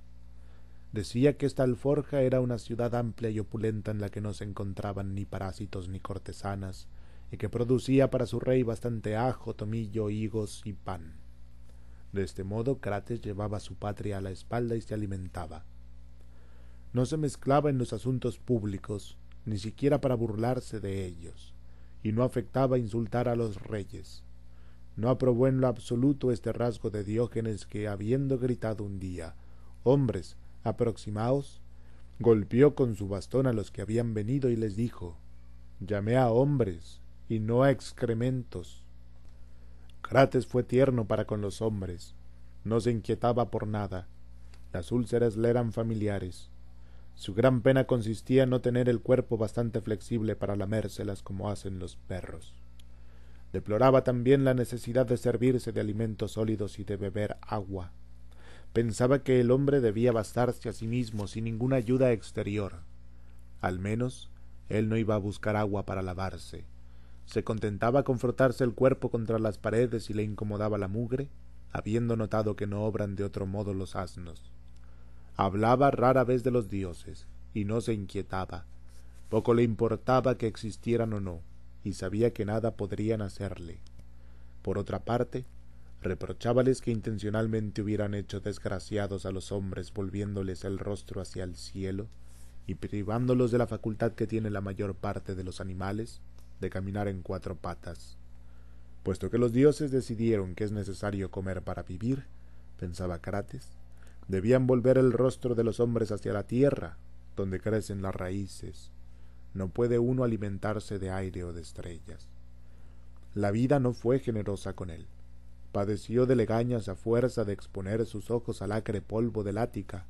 S1: Decía que esta alforja era una ciudad amplia y opulenta en la que no se encontraban ni parásitos ni cortesanas, y que producía para su rey bastante ajo, tomillo, higos y pan. De este modo Crates llevaba a su patria a la espalda y se alimentaba. No se mezclaba en los asuntos públicos, ni siquiera para burlarse de ellos, y no afectaba insultar a los reyes. No aprobó en lo absoluto este rasgo de Diógenes que, habiendo gritado un día Hombres, aproximaos, golpeó con su bastón a los que habían venido y les dijo Llamé a hombres y no a excrementos. Crates fue tierno para con los hombres, no se inquietaba por nada, las úlceras le eran familiares. Su gran pena consistía en no tener el cuerpo bastante flexible para lamérselas como hacen los perros. Deploraba también la necesidad de servirse de alimentos sólidos y de beber agua pensaba que el hombre debía bastarse a sí mismo sin ninguna ayuda exterior. Al menos él no iba a buscar agua para lavarse. Se contentaba con frotarse el cuerpo contra las paredes y le incomodaba la mugre, habiendo notado que no obran de otro modo los asnos. Hablaba rara vez de los dioses, y no se inquietaba. Poco le importaba que existieran o no, y sabía que nada podrían hacerle. Por otra parte, reprochábales que intencionalmente hubieran hecho desgraciados a los hombres volviéndoles el rostro hacia el cielo y privándolos de la facultad que tiene la mayor parte de los animales de caminar en cuatro patas. Puesto que los dioses decidieron que es necesario comer para vivir, pensaba Crates, debían volver el rostro de los hombres hacia la tierra, donde crecen las raíces. No puede uno alimentarse de aire o de estrellas. La vida no fue generosa con él padeció de legañas a fuerza de exponer sus ojos al acre polvo del Ática.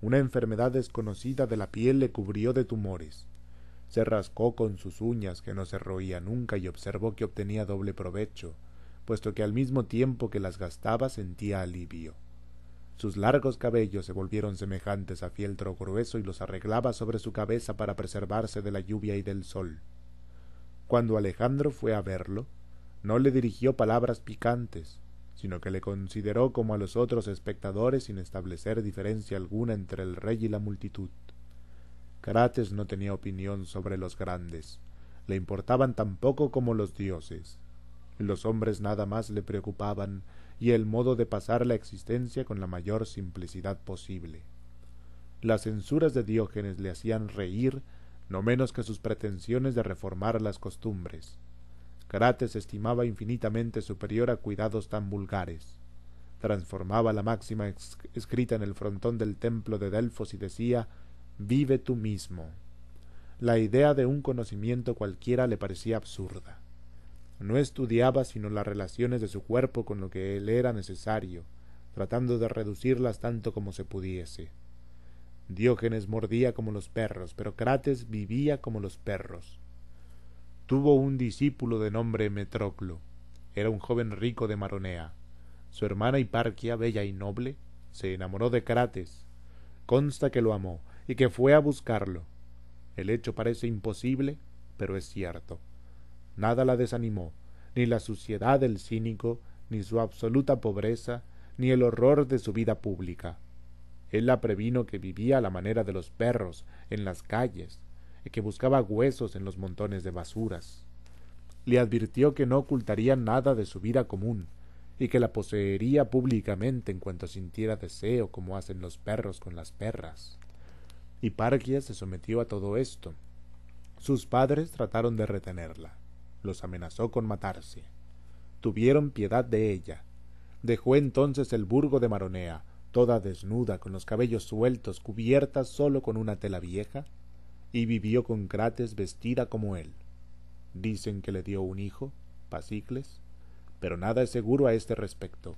S1: Una enfermedad desconocida de la piel le cubrió de tumores. Se rascó con sus uñas, que no se roía nunca, y observó que obtenía doble provecho, puesto que al mismo tiempo que las gastaba sentía alivio. Sus largos cabellos se volvieron semejantes a fieltro grueso y los arreglaba sobre su cabeza para preservarse de la lluvia y del sol. Cuando Alejandro fue a verlo, no le dirigió palabras picantes, sino que le consideró como a los otros espectadores sin establecer diferencia alguna entre el rey y la multitud. Crates no tenía opinión sobre los grandes, le importaban tan poco como los dioses. Los hombres nada más le preocupaban y el modo de pasar la existencia con la mayor simplicidad posible. Las censuras de Diógenes le hacían reír no menos que sus pretensiones de reformar las costumbres. Crates estimaba infinitamente superior a cuidados tan vulgares. Transformaba la máxima escrita en el frontón del templo de Delfos y decía Vive tú mismo. La idea de un conocimiento cualquiera le parecía absurda. No estudiaba sino las relaciones de su cuerpo con lo que él era necesario, tratando de reducirlas tanto como se pudiese. Diógenes mordía como los perros, pero Crates vivía como los perros tuvo un discípulo de nombre Metroclo. Era un joven rico de Maronea. Su hermana Hiparquia, bella y noble, se enamoró de Crates. Consta que lo amó y que fue a buscarlo. El hecho parece imposible, pero es cierto. Nada la desanimó, ni la suciedad del cínico, ni su absoluta pobreza, ni el horror de su vida pública. Él la previno que vivía a la manera de los perros, en las calles, que buscaba huesos en los montones de basuras. Le advirtió que no ocultaría nada de su vida común, y que la poseería públicamente en cuanto sintiera deseo como hacen los perros con las perras. Hiparquia se sometió a todo esto. Sus padres trataron de retenerla. Los amenazó con matarse. Tuvieron piedad de ella. Dejó entonces el burgo de Maronea, toda desnuda, con los cabellos sueltos, cubierta sólo con una tela vieja, y vivió con Crates vestida como él. Dicen que le dio un hijo, Pasicles, pero nada es seguro a este respecto.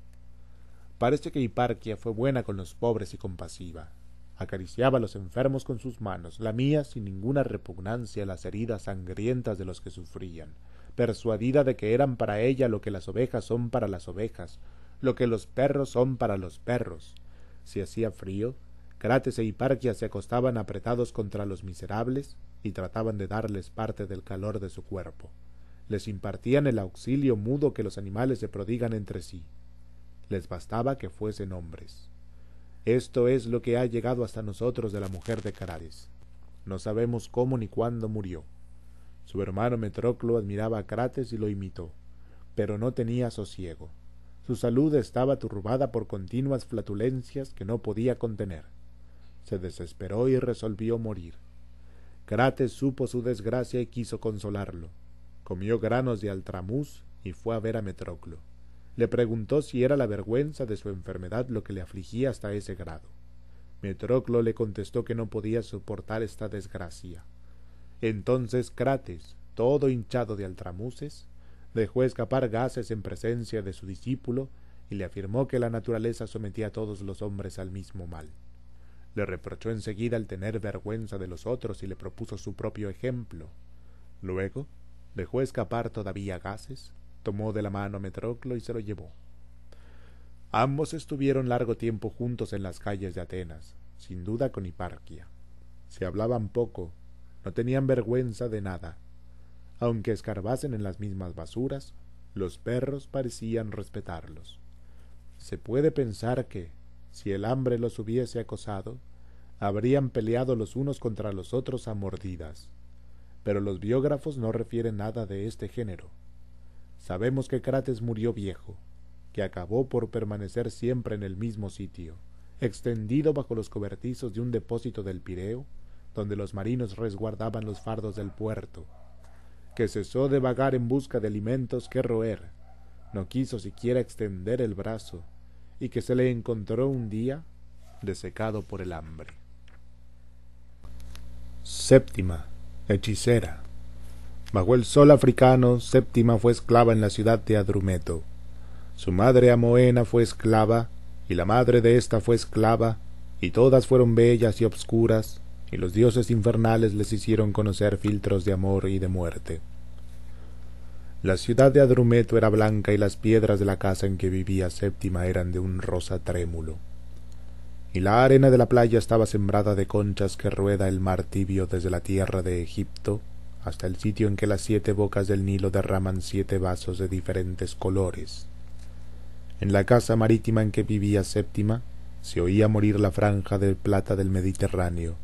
S1: Parece que Hiparquia fue buena con los pobres y compasiva. Acariciaba a los enfermos con sus manos, la mía sin ninguna repugnancia las heridas sangrientas de los que sufrían, persuadida de que eran para ella lo que las ovejas son para las ovejas, lo que los perros son para los perros. Si hacía frío, Crates e Hiparquia se acostaban apretados contra los miserables y trataban de darles parte del calor de su cuerpo. Les impartían el auxilio mudo que los animales se prodigan entre sí. Les bastaba que fuesen hombres. Esto es lo que ha llegado hasta nosotros de la mujer de Carares. No sabemos cómo ni cuándo murió. Su hermano Metroclo admiraba a Crates y lo imitó, pero no tenía sosiego. Su salud estaba turbada por continuas flatulencias que no podía contener se desesperó y resolvió morir. Crates supo su desgracia y quiso consolarlo. Comió granos de altramuz y fue a ver a Metróclo. Le preguntó si era la vergüenza de su enfermedad lo que le afligía hasta ese grado. Metróclo le contestó que no podía soportar esta desgracia. Entonces Crates, todo hinchado de altramuces, dejó escapar gases en presencia de su discípulo y le afirmó que la naturaleza sometía a todos los hombres al mismo mal. Le reprochó enseguida el tener vergüenza de los otros y le propuso su propio ejemplo. Luego dejó escapar todavía gases, tomó de la mano a Metróclo y se lo llevó. Ambos estuvieron largo tiempo juntos en las calles de Atenas, sin duda con hiparquia. Se hablaban poco, no tenían vergüenza de nada. Aunque escarbasen en las mismas basuras, los perros parecían respetarlos. Se puede pensar que, si el hambre los hubiese acosado, habrían peleado los unos contra los otros a mordidas. Pero los biógrafos no refieren nada de este género. Sabemos que Crates murió viejo, que acabó por permanecer siempre en el mismo sitio, extendido bajo los cobertizos de un depósito del Pireo, donde los marinos resguardaban los fardos del puerto, que cesó de vagar en busca de alimentos que roer, no quiso siquiera extender el brazo, y que se le encontró un día desecado por el hambre. Séptima, hechicera. Bajo el sol africano, Séptima fue esclava en la ciudad de Adrumeto. Su madre Amoena fue esclava, y la madre de ésta fue esclava, y todas fueron bellas y obscuras, y los dioses infernales les hicieron conocer filtros de amor y de muerte. La ciudad de Adrumeto era blanca y las piedras de la casa en que vivía Séptima eran de un rosa trémulo. Y la arena de la playa estaba sembrada de conchas que rueda el mar tibio desde la tierra de Egipto hasta el sitio en que las siete bocas del Nilo derraman siete vasos de diferentes colores. En la casa marítima en que vivía Séptima se oía morir la franja de plata del Mediterráneo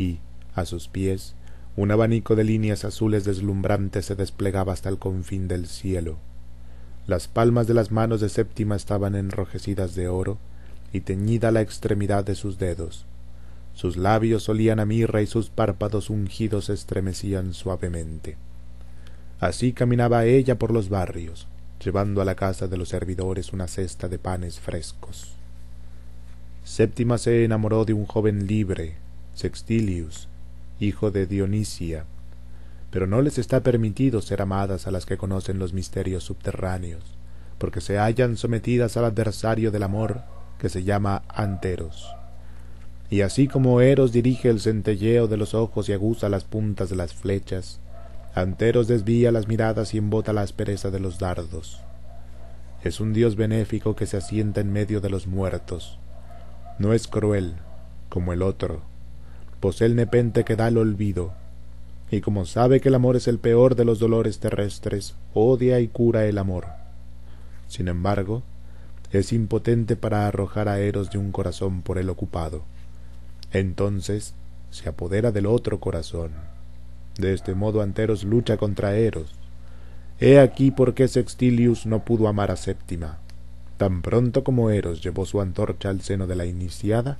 S1: y, a sus pies, un abanico de líneas azules deslumbrantes se desplegaba hasta el confín del cielo. Las palmas de las manos de Séptima estaban enrojecidas de oro y teñida la extremidad de sus dedos. Sus labios olían a mirra y sus párpados ungidos estremecían suavemente. Así caminaba ella por los barrios, llevando a la casa de los servidores una cesta de panes frescos. Séptima se enamoró de un joven libre, Sextilius, hijo de Dionisia. Pero no les está permitido ser amadas a las que conocen los misterios subterráneos, porque se hallan sometidas al adversario del amor, que se llama Anteros. Y así como Eros dirige el centelleo de los ojos y aguza las puntas de las flechas, Anteros desvía las miradas y embota la aspereza de los dardos. Es un dios benéfico que se asienta en medio de los muertos. No es cruel, como el otro, posee pues el nepente que da el olvido. Y como sabe que el amor es el peor de los dolores terrestres, odia y cura el amor. Sin embargo, es impotente para arrojar a Eros de un corazón por el ocupado. Entonces se apodera del otro corazón. De este modo Anteros lucha contra Eros. He aquí por qué Sextilius no pudo amar a Séptima. Tan pronto como Eros llevó su antorcha al seno de la iniciada,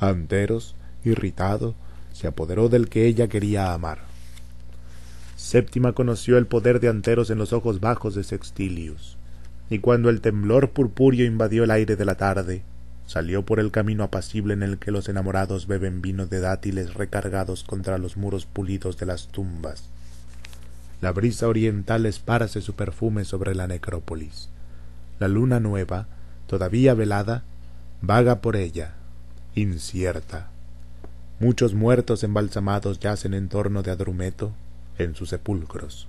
S1: Anteros irritado, se apoderó del que ella quería amar. Séptima conoció el poder de Anteros en los ojos bajos de Sextilius, y cuando el temblor purpúreo invadió el aire de la tarde, salió por el camino apacible en el que los enamorados beben vino de dátiles recargados contra los muros pulidos de las tumbas. La brisa oriental esparce su perfume sobre la necrópolis. La luna nueva, todavía velada, vaga por ella, incierta. Muchos muertos embalsamados yacen en torno de Adrumeto en sus sepulcros.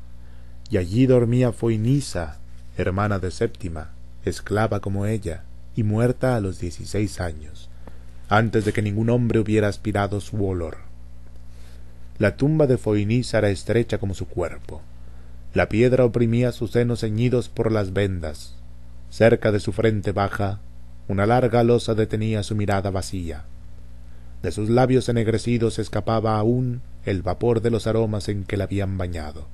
S1: Y allí dormía Foinisa, hermana de Séptima, esclava como ella, y muerta a los dieciséis años, antes de que ningún hombre hubiera aspirado su olor. La tumba de Foinisa era estrecha como su cuerpo. La piedra oprimía sus senos ceñidos por las vendas. Cerca de su frente baja, una larga losa detenía su mirada vacía. De sus labios ennegrecidos escapaba aún el vapor de los aromas en que la habían bañado.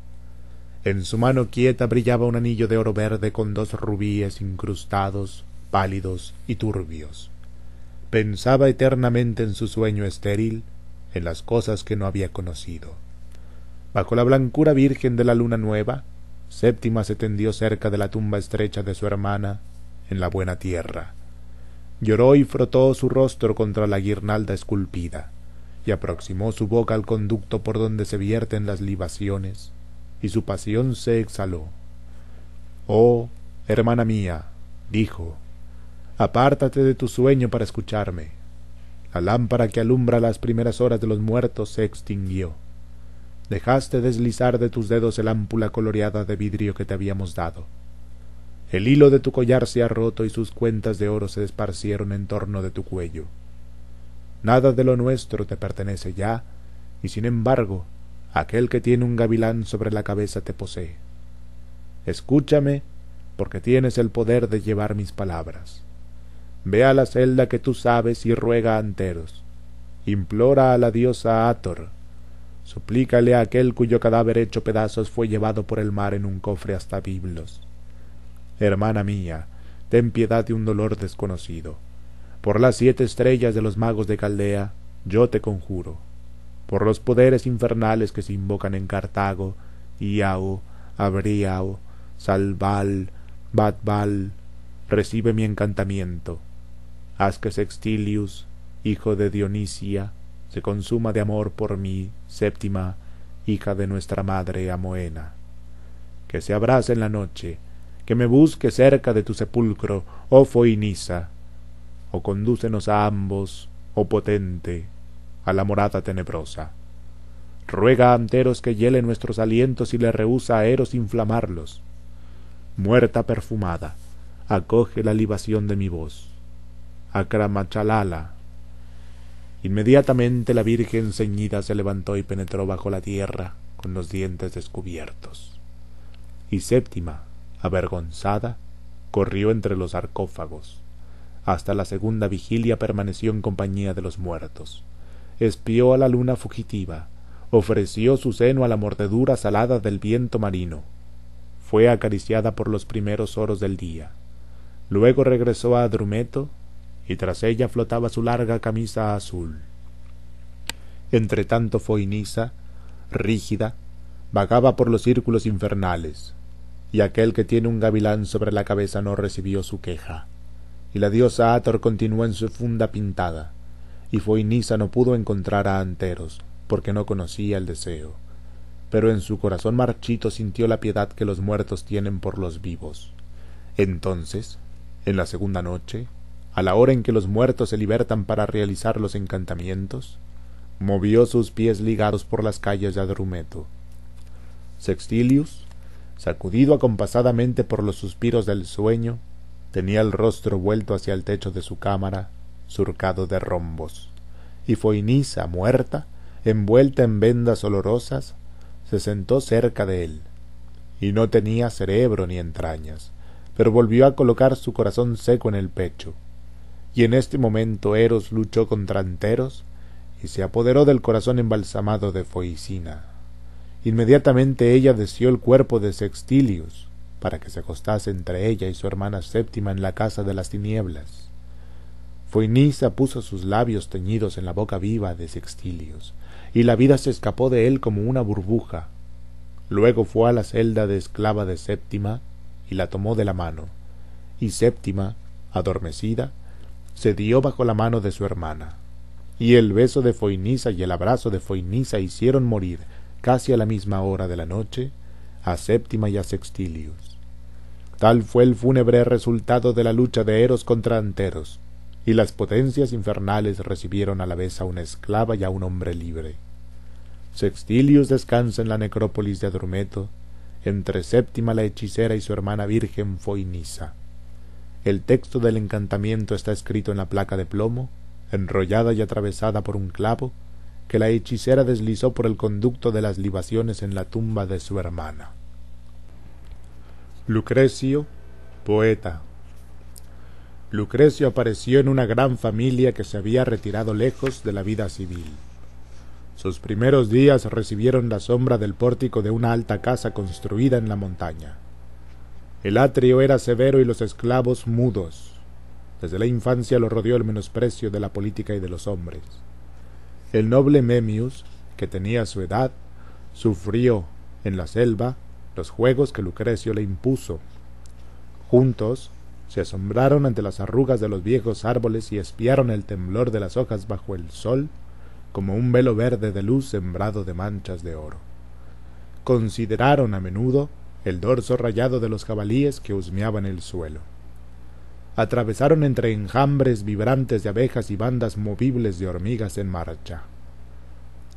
S1: En su mano quieta brillaba un anillo de oro verde con dos rubíes incrustados, pálidos y turbios. Pensaba eternamente en su sueño estéril, en las cosas que no había conocido. Bajo la blancura virgen de la luna nueva, Séptima se tendió cerca de la tumba estrecha de su hermana, en la buena tierra lloró y frotó su rostro contra la guirnalda esculpida, y aproximó su boca al conducto por donde se vierten las libaciones, y su pasión se exhaló. Oh, hermana mía, dijo, apártate de tu sueño para escucharme. La lámpara que alumbra las primeras horas de los muertos se extinguió. Dejaste deslizar de tus dedos el ámpula coloreada de vidrio que te habíamos dado el hilo de tu collar se ha roto y sus cuentas de oro se esparcieron en torno de tu cuello. Nada de lo nuestro te pertenece ya, y sin embargo, aquel que tiene un gavilán sobre la cabeza te posee. Escúchame, porque tienes el poder de llevar mis palabras. Ve a la celda que tú sabes y ruega a Anteros. Implora a la diosa Ator. Suplícale a aquel cuyo cadáver hecho pedazos fue llevado por el mar en un cofre hasta Biblos hermana mía, ten piedad de un dolor desconocido. Por las siete estrellas de los magos de Caldea, yo te conjuro. Por los poderes infernales que se invocan en Cartago, Iao, Abriao, Salval, Batbal recibe mi encantamiento. Haz que Sextilius, hijo de Dionisia, se consuma de amor por mí, séptima, hija de nuestra madre Amoena. Que se abrace en la noche, que me busque cerca de tu sepulcro, oh Foinisa, o condúcenos a ambos, oh potente, a la morada tenebrosa. Ruega a Anteros que hiele nuestros alientos y le rehúsa a Eros inflamarlos. Muerta perfumada, acoge la libación de mi voz. Acramachalala. Inmediatamente la Virgen ceñida se levantó y penetró bajo la tierra con los dientes descubiertos. Y séptima, avergonzada, corrió entre los sarcófagos. Hasta la segunda vigilia permaneció en compañía de los muertos. Espió a la luna fugitiva, ofreció su seno a la mordedura salada del viento marino. Fue acariciada por los primeros oros del día. Luego regresó a Drumeto, y tras ella flotaba su larga camisa azul. Entretanto Foinisa, rígida, vagaba por los círculos infernales, y aquel que tiene un gavilán sobre la cabeza no recibió su queja. Y la diosa Ator continuó en su funda pintada, y Foinisa no pudo encontrar a Anteros, porque no conocía el deseo. Pero en su corazón marchito sintió la piedad que los muertos tienen por los vivos. Entonces, en la segunda noche, a la hora en que los muertos se libertan para realizar los encantamientos, movió sus pies ligados por las calles de Adrumeto. Sextilius, sacudido acompasadamente por los suspiros del sueño, tenía el rostro vuelto hacia el techo de su cámara, surcado de rombos, y Foinisa, muerta, envuelta en vendas olorosas, se sentó cerca de él, y no tenía cerebro ni entrañas, pero volvió a colocar su corazón seco en el pecho, y en este momento Eros luchó contra Anteros y se apoderó del corazón embalsamado de Foicina. Inmediatamente ella deseó el cuerpo de Sextilius, para que se acostase entre ella y su hermana séptima en la casa de las tinieblas. Foinisa puso sus labios teñidos en la boca viva de Sextilius, y la vida se escapó de él como una burbuja. Luego fue a la celda de esclava de séptima, y la tomó de la mano, y séptima, adormecida, se dio bajo la mano de su hermana. Y el beso de Foinisa y el abrazo de Foinisa hicieron morir casi a la misma hora de la noche, a Séptima y a Sextilius. Tal fue el fúnebre resultado de la lucha de Eros contra Anteros, y las potencias infernales recibieron a la vez a una esclava y a un hombre libre. Sextilius descansa en la necrópolis de Adrumeto, entre Séptima la hechicera y su hermana virgen Foinisa. El texto del encantamiento está escrito en la placa de plomo, enrollada y atravesada por un clavo, que la hechicera deslizó por el conducto de las libaciones en la tumba de su hermana. Lucrecio, poeta. Lucrecio apareció en una gran familia que se había retirado lejos de la vida civil. Sus primeros días recibieron la sombra del pórtico de una alta casa construida en la montaña. El atrio era severo y los esclavos mudos. Desde la infancia lo rodeó el menosprecio de la política y de los hombres. El noble Memius, que tenía su edad, sufrió en la selva los juegos que Lucrecio le impuso. Juntos se asombraron ante las arrugas de los viejos árboles y espiaron el temblor de las hojas bajo el sol como un velo verde de luz sembrado de manchas de oro. Consideraron a menudo el dorso rayado de los jabalíes que husmeaban el suelo atravesaron entre enjambres vibrantes de abejas y bandas movibles de hormigas en marcha.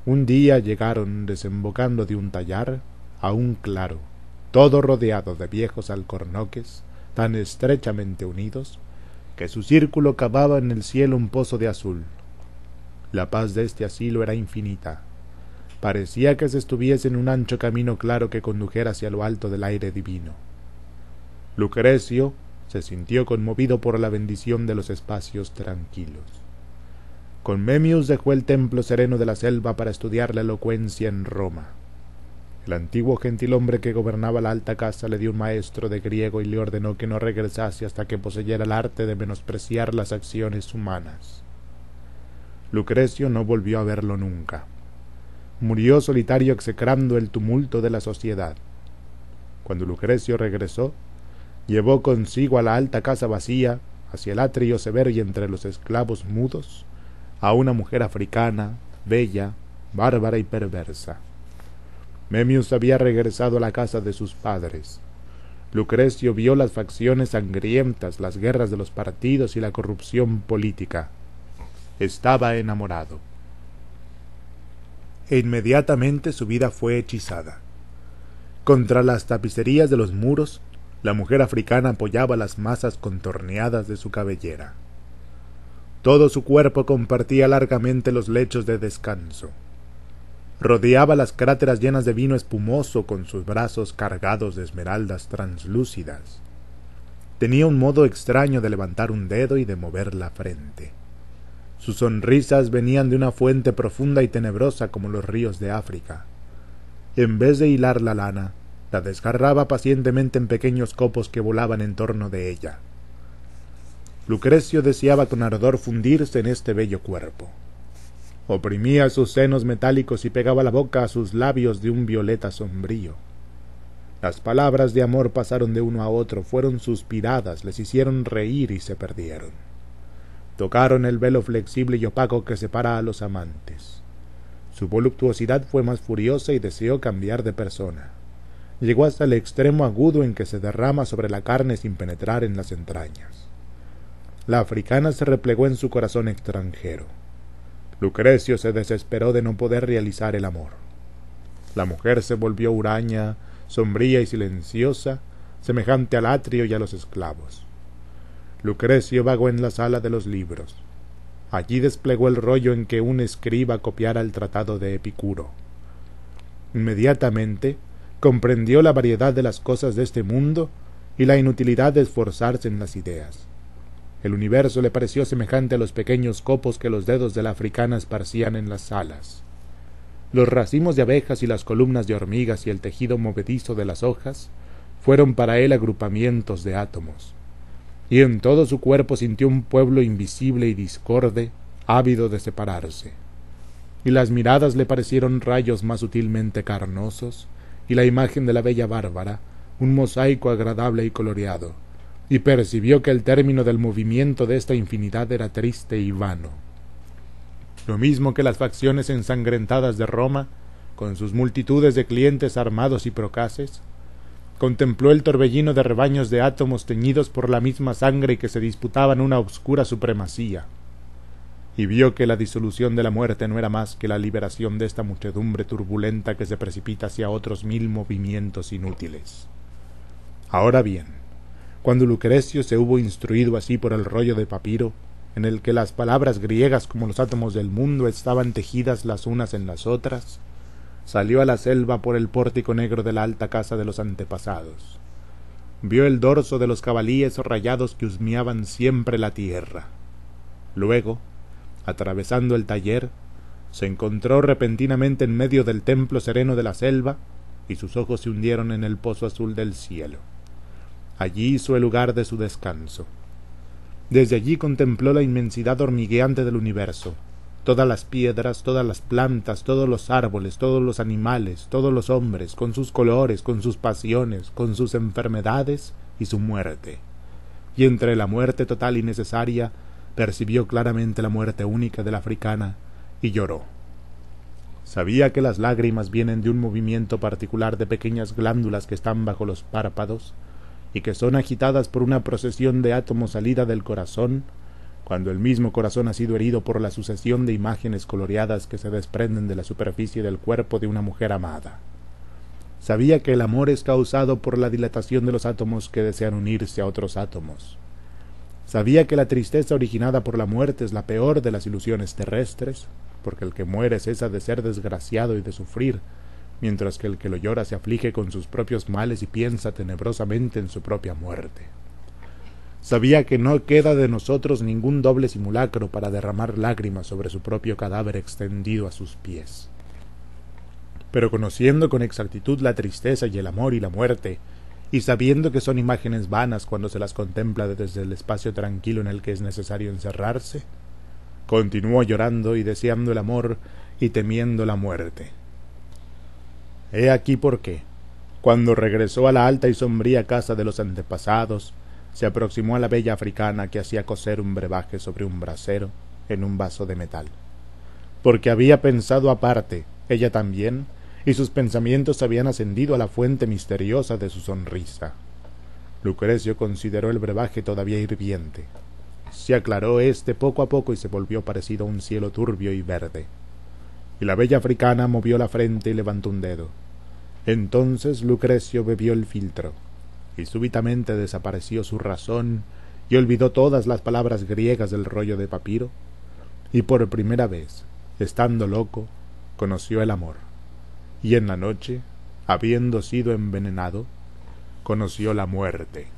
S1: Un día llegaron, desembocando de un tallar, a un claro, todo rodeado de viejos alcornoques, tan estrechamente unidos, que su círculo cavaba en el cielo un pozo de azul. La paz de este asilo era infinita. Parecía que se estuviese en un ancho camino claro que condujera hacia lo alto del aire divino. Lucrecio, se sintió conmovido por la bendición de los espacios tranquilos. Con Memius dejó el templo sereno de la selva para estudiar la elocuencia en Roma. El antiguo gentilhombre que gobernaba la alta casa le dio un maestro de griego y le ordenó que no regresase hasta que poseyera el arte de menospreciar las acciones humanas. Lucrecio no volvió a verlo nunca. Murió solitario execrando el tumulto de la sociedad. Cuando Lucrecio regresó, llevó consigo a la alta casa vacía, hacia el atrio severo y entre los esclavos mudos, a una mujer africana, bella, bárbara y perversa. Memius había regresado a la casa de sus padres. Lucrecio vio las facciones sangrientas, las guerras de los partidos y la corrupción política. Estaba enamorado. E inmediatamente su vida fue hechizada. Contra las tapicerías de los muros la mujer africana apoyaba las masas contorneadas de su cabellera. Todo su cuerpo compartía largamente los lechos de descanso. Rodeaba las cráteras llenas de vino espumoso con sus brazos cargados de esmeraldas translúcidas. Tenía un modo extraño de levantar un dedo y de mover la frente. Sus sonrisas venían de una fuente profunda y tenebrosa como los ríos de África. En vez de hilar la lana, la desgarraba pacientemente en pequeños copos que volaban en torno de ella. Lucrecio deseaba con ardor fundirse en este bello cuerpo. Oprimía sus senos metálicos y pegaba la boca a sus labios de un violeta sombrío. Las palabras de amor pasaron de uno a otro, fueron suspiradas, les hicieron reír y se perdieron. Tocaron el velo flexible y opaco que separa a los amantes. Su voluptuosidad fue más furiosa y deseó cambiar de persona llegó hasta el extremo agudo en que se derrama sobre la carne sin penetrar en las entrañas. La africana se replegó en su corazón extranjero. Lucrecio se desesperó de no poder realizar el amor. La mujer se volvió huraña, sombría y silenciosa, semejante al atrio y a los esclavos. Lucrecio vagó en la sala de los libros. Allí desplegó el rollo en que un escriba copiara el tratado de Epicuro. Inmediatamente comprendió la variedad de las cosas de este mundo y la inutilidad de esforzarse en las ideas. El universo le pareció semejante a los pequeños copos que los dedos de la africana esparcían en las alas. Los racimos de abejas y las columnas de hormigas y el tejido movedizo de las hojas fueron para él agrupamientos de átomos, y en todo su cuerpo sintió un pueblo invisible y discorde, ávido de separarse. Y las miradas le parecieron rayos más sutilmente carnosos, y la imagen de la bella Bárbara, un mosaico agradable y coloreado, y percibió que el término del movimiento de esta infinidad era triste y vano. Lo mismo que las facciones ensangrentadas de Roma, con sus multitudes de clientes armados y procaces, contempló el torbellino de rebaños de átomos teñidos por la misma sangre y que se disputaban una obscura supremacía y vio que la disolución de la muerte no era más que la liberación de esta muchedumbre turbulenta que se precipita hacia otros mil movimientos inútiles. Ahora bien, cuando Lucrecio se hubo instruido así por el rollo de papiro, en el que las palabras griegas como los átomos del mundo estaban tejidas las unas en las otras, salió a la selva por el pórtico negro de la alta casa de los antepasados. Vio el dorso de los cabalíes rayados que husmeaban siempre la tierra. Luego, atravesando el taller, se encontró repentinamente en medio del templo sereno de la selva y sus ojos se hundieron en el pozo azul del cielo. Allí hizo el lugar de su descanso. Desde allí contempló la inmensidad hormigueante del universo, todas las piedras, todas las plantas, todos los árboles, todos los animales, todos los hombres, con sus colores, con sus pasiones, con sus enfermedades y su muerte. Y entre la muerte total y necesaria, percibió claramente la muerte única de la africana y lloró. Sabía que las lágrimas vienen de un movimiento particular de pequeñas glándulas que están bajo los párpados y que son agitadas por una procesión de átomos salida del corazón, cuando el mismo corazón ha sido herido por la sucesión de imágenes coloreadas que se desprenden de la superficie del cuerpo de una mujer amada. Sabía que el amor es causado por la dilatación de los átomos que desean unirse a otros átomos, Sabía que la tristeza originada por la muerte es la peor de las ilusiones terrestres, porque el que muere cesa de ser desgraciado y de sufrir, mientras que el que lo llora se aflige con sus propios males y piensa tenebrosamente en su propia muerte. Sabía que no queda de nosotros ningún doble simulacro para derramar lágrimas sobre su propio cadáver extendido a sus pies. Pero conociendo con exactitud la tristeza y el amor y la muerte, y sabiendo que son imágenes vanas cuando se las contempla desde el espacio tranquilo en el que es necesario encerrarse, continuó llorando y deseando el amor y temiendo la muerte. He aquí por qué. Cuando regresó a la alta y sombría casa de los antepasados, se aproximó a la bella africana que hacía coser un brebaje sobre un brasero en un vaso de metal. Porque había pensado aparte, ella también, y sus pensamientos habían ascendido a la fuente misteriosa de su sonrisa. Lucrecio consideró el brebaje todavía hirviente. Se aclaró éste poco a poco y se volvió parecido a un cielo turbio y verde. Y la bella africana movió la frente y levantó un dedo. Entonces Lucrecio bebió el filtro, y súbitamente desapareció su razón y olvidó todas las palabras griegas del rollo de papiro, y por primera vez, estando loco, conoció el amor y en la noche, habiendo sido envenenado, conoció la muerte.